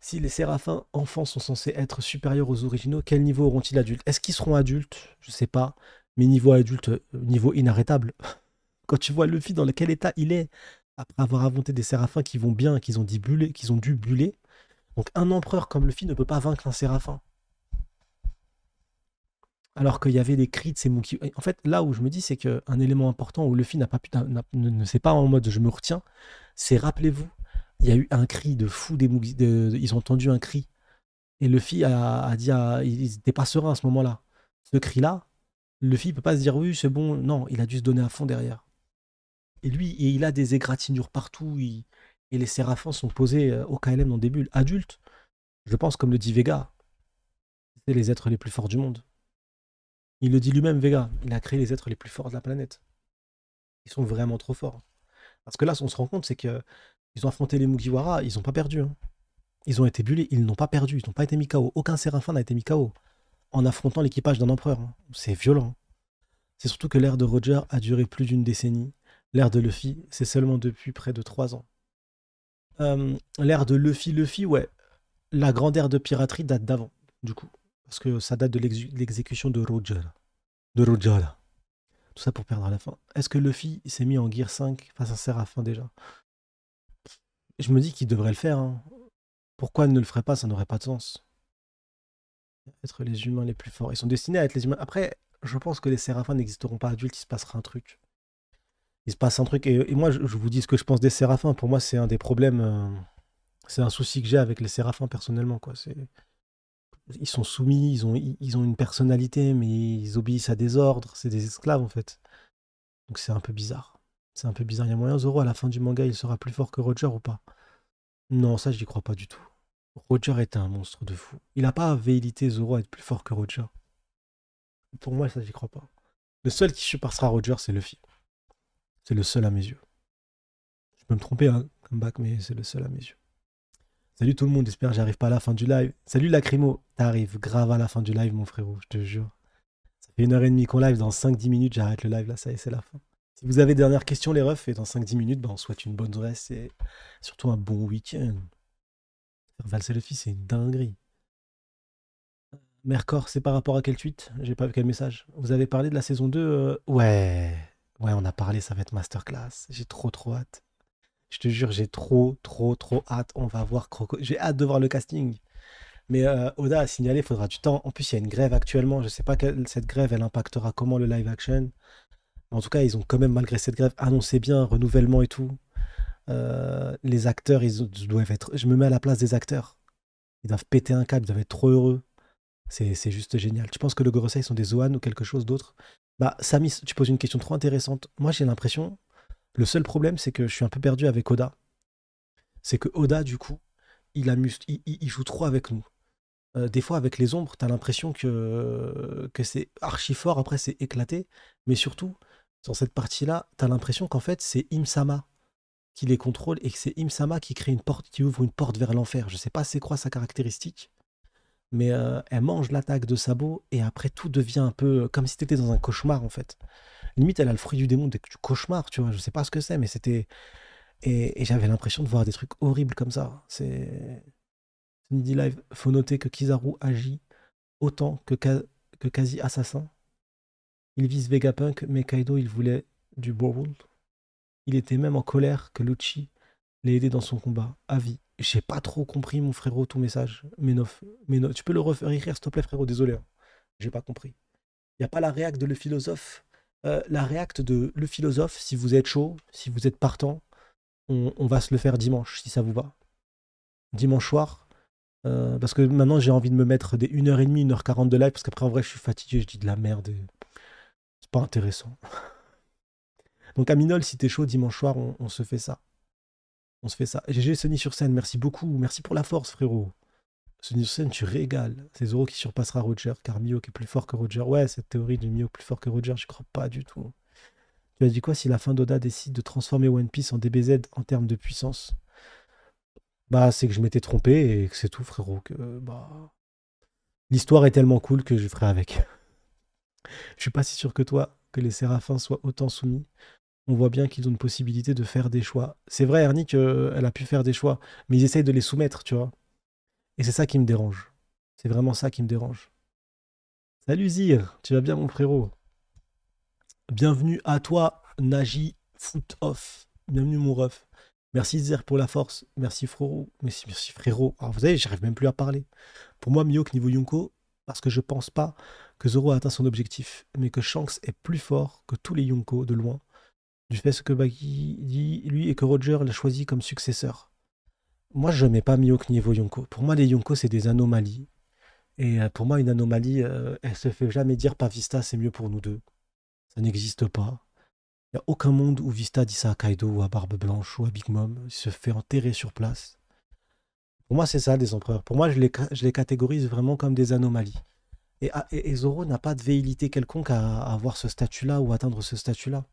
Si les séraphins enfants sont censés être supérieurs aux originaux, quel niveau auront-ils adultes Est-ce qu'ils seront adultes Je sais pas. Mais niveau adulte, euh, niveau inarrêtable. <laughs> Quand tu vois Luffy dans quel état il est, après avoir inventé des séraphins qui vont bien, qu'ils ont, qu'ils ont dû buller, donc un empereur comme Luffy ne peut pas vaincre un séraphin alors qu'il y avait des cris de ces qui En fait, là où je me dis, c'est qu'un élément important où Luffy n'a pas pu, ne, s'est pas en mode je me retiens, c'est rappelez-vous, il y a eu un cri de fou des ils ont entendu un cri. Et Luffy a, a dit, il dépassera pas à ce moment-là. Ce cri-là, Luffy ne peut pas se dire oui, c'est bon, non, il a dû se donner à fond derrière. Et lui, il a des égratignures partout, et les séraphins sont posés euh, au KLM dans des bulles. Adultes, je pense, comme le dit Vega, c'est les êtres les plus forts du monde. Il le dit lui-même, Vega. Il a créé les êtres les plus forts de la planète. Ils sont vraiment trop forts. Parce que là, qu'on se rend compte, c'est qu'ils ont affronté les Mugiwara, ils n'ont pas perdu. Hein. Ils ont été bullés, ils n'ont pas perdu, ils n'ont pas été mis KO. Aucun Séraphin n'a été mis KO en affrontant l'équipage d'un empereur. Hein. C'est violent. Hein. C'est surtout que l'ère de Roger a duré plus d'une décennie. L'ère de Luffy, c'est seulement depuis près de trois ans. Euh, l'ère de Luffy, Luffy, ouais. La grande ère de piraterie date d'avant, du coup parce que ça date de l'exécution de Roger. De Roger. Tout ça pour perdre la fin. Est-ce que Luffy s'est mis en Gear 5 face à Séraphin déjà Je me dis qu'il devrait le faire. Hein. Pourquoi ne le ferait pas Ça n'aurait pas de sens. Être les humains les plus forts. Ils sont destinés à être les humains. Après, je pense que les Séraphins n'existeront pas adultes. Il se passera un truc. Il se passe un truc. Et, moi, je, vous dis ce que je pense des Séraphins. Pour moi, c'est un des problèmes. Euh, c'est un souci que j'ai avec les Séraphins personnellement. quoi. C'est ils sont soumis, ils ont, ils ont une personnalité, mais ils obéissent à des ordres, c'est des esclaves en fait. Donc c'est un peu bizarre. C'est un peu bizarre. Il y a moyen, Zoro, à la fin du manga, il sera plus fort que Roger ou pas Non, ça, j'y crois pas du tout. Roger est un monstre de fou. Il n'a pas à véhilité Zoro à être plus fort que Roger. Pour moi, ça, j'y crois pas. Le seul qui surpassera Roger, c'est Luffy. C'est le seul à mes yeux. Je peux me tromper, hein, bac, mais c'est le seul à mes yeux. Salut tout le monde, j'espère que j'arrive pas à la fin du live. Salut Lacrimo, t'arrives grave à la fin du live mon frérot, je te jure. Ça fait une heure et demie qu'on live, dans 5-10 minutes j'arrête le live là, ça y est, c'est la fin. Si vous avez des question questions les refs, et dans 5-10 minutes, ben, on souhaite une bonne dresse et surtout un bon week-end. Valser le fils, c'est une dinguerie. Mercor, c'est par rapport à quel tweet J'ai pas vu quel message. Vous avez parlé de la saison 2 euh, Ouais, ouais, on a parlé, ça va être masterclass. J'ai trop trop hâte. Je te jure, j'ai trop, trop, trop hâte. On va voir Croco. J'ai hâte de voir le casting. Mais euh, Oda a signalé, il faudra du temps. En plus, il y a une grève actuellement. Je ne sais pas quelle, cette grève, elle impactera comment le live action. En tout cas, ils ont quand même, malgré cette grève, annoncé bien renouvellement et tout. Euh, les acteurs, ils doivent être. Je me mets à la place des acteurs. Ils doivent péter un câble, ils doivent être trop heureux. C'est juste génial. Tu penses que le Gorosei sont des Zoan ou quelque chose d'autre Bah, Samy, tu poses une question trop intéressante. Moi, j'ai l'impression le seul problème, c'est que je suis un peu perdu avec Oda. C'est que Oda, du coup, il, amuse, il, joue trop avec nous. Euh, des fois, avec les ombres, t'as l'impression que, c'est archi fort, après c'est éclaté. Mais surtout, dans cette partie-là, t'as l'impression qu'en fait, c'est Imsama qui les contrôle et que c'est Imsama qui crée une porte, qui ouvre une porte vers l'enfer. Je sais pas c'est quoi sa caractéristique, mais euh, elle mange l'attaque de Sabo et après tout devient un peu comme si t'étais dans un cauchemar en fait limite, elle a le fruit du démon, du cauchemar, tu vois. Je sais pas ce que c'est, mais c'était. Et, j'avais l'impression de voir des trucs horribles comme ça. C'est. Midi Live, faut noter que Kizaru agit autant que, que quasi assassin. Il vise Vegapunk, mais Kaido, il voulait du World. Il était même en colère que Lucci l'ait aidé dans son combat, à vie. J'ai pas trop compris, mon frérot, ton message. Mais mais non. tu peux le refaire écrire, s'il te plaît, frérot, désolé. Hein. J'ai pas compris. il n'y a pas la réac de le philosophe euh, la réacte de Le Philosophe, si vous êtes chaud, si vous êtes partant, on, va se le faire dimanche, si ça vous va. Dimanche soir, euh, parce que maintenant j'ai envie de me mettre des 1h30, 1h40 de live, parce qu'après en vrai je suis fatigué, je dis de la merde, c'est pas intéressant. <laughs> Donc Aminol, si t'es chaud, dimanche soir, on, se fait ça. On se fait ça. GG Sony sur scène, merci beaucoup, merci pour la force frérot. C'est une scène, tu régales. C'est Zoro qui surpassera Roger, car Mio qui est plus fort que Roger. Ouais, cette théorie de Mio plus fort que Roger, je crois pas du tout. Tu as dit quoi si la fin d'Oda décide de transformer One Piece en DBZ en termes de puissance Bah, c'est que je m'étais trompé et que c'est tout, frérot. Que, bah... L'histoire est tellement cool que je ferai avec. <laughs> je suis pas si sûr que toi que les séraphins soient autant soumis on voit bien qu'ils ont une possibilité de faire des choix. C'est vrai, Ernie, qu'elle euh, a pu faire des choix, mais ils essayent de les soumettre, tu vois. Et c'est ça qui me dérange. C'est vraiment ça qui me dérange. Salut Zir, tu vas bien mon frérot Bienvenue à toi, Nagi Foot Off. Bienvenue mon ref. Merci Zir pour la force. Merci frérot. Merci, merci frérot. Alors vous savez, j'arrive même plus à parler. Pour moi, que niveau Yonko, parce que je pense pas que Zoro a atteint son objectif, mais que Shanks est plus fort que tous les Yonko de loin, du fait ce que Baggy dit lui et que Roger l'a choisi comme successeur moi, je ne mets pas au niveau Yonko. Pour moi, les Yonko, c'est des anomalies. Et euh, pour moi, une anomalie, euh, elle se fait jamais dire par Vista, c'est mieux pour nous deux. Ça n'existe pas. Il n'y a aucun monde où Vista dit ça à Kaido ou à Barbe Blanche ou à Big Mom. Il se fait enterrer sur place. Pour moi, c'est ça, des empereurs. Pour moi, je les, catégorise vraiment comme des anomalies. Et, Zoro n'a pas de véhilité quelconque à avoir ce statut-là ou atteindre ce statut-là.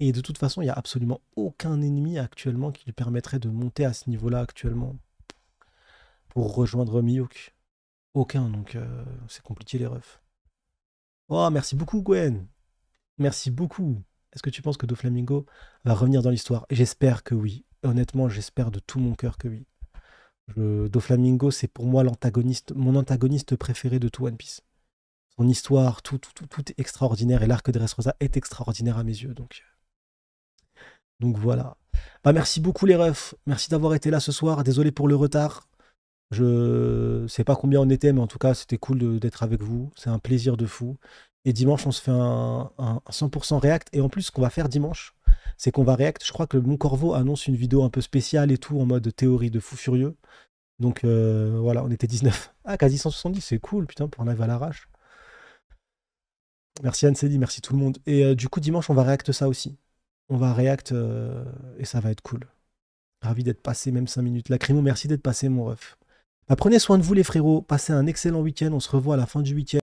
Et de toute façon, il n'y a absolument aucun ennemi actuellement qui lui permettrait de monter à ce niveau-là actuellement pour rejoindre Miyuk. Aucun, donc euh, c'est compliqué les refs. Oh, merci beaucoup Gwen. Merci beaucoup. Est-ce que tu penses que Doflamingo va revenir dans l'histoire J'espère que oui. Honnêtement, j'espère de tout mon cœur que oui. Do Doflamingo, c'est pour moi l'antagoniste, mon antagoniste préféré de tout One Piece. Son histoire, tout, tout, tout, est extraordinaire et l'arc de Dressrosa est extraordinaire à mes yeux. Donc, euh, donc voilà. Bah, merci beaucoup les refs. Merci d'avoir été là ce soir. Désolé pour le retard. Je sais pas combien on était, mais en tout cas, c'était cool d'être avec vous. C'est un plaisir de fou. Et dimanche, on se fait un, 100% React. Et en plus, ce qu'on va faire dimanche, c'est qu'on va React. Je crois que le Bon Corvo annonce une vidéo un peu spéciale et tout, en mode théorie de fou furieux. Donc euh, voilà, on était 19. Ah, quasi 170, c'est cool, putain, pour un live à l'arrache. Merci Anne Célie, merci tout le monde. Et euh, du coup, dimanche, on va React ça aussi on va euh, et ça va être cool. Ravi d'être passé, même 5 minutes. Lacrimo, merci d'être passé, mon ref. Bah, prenez soin de vous, les frérots. Passez un excellent week-end. On se revoit à la fin du week-end.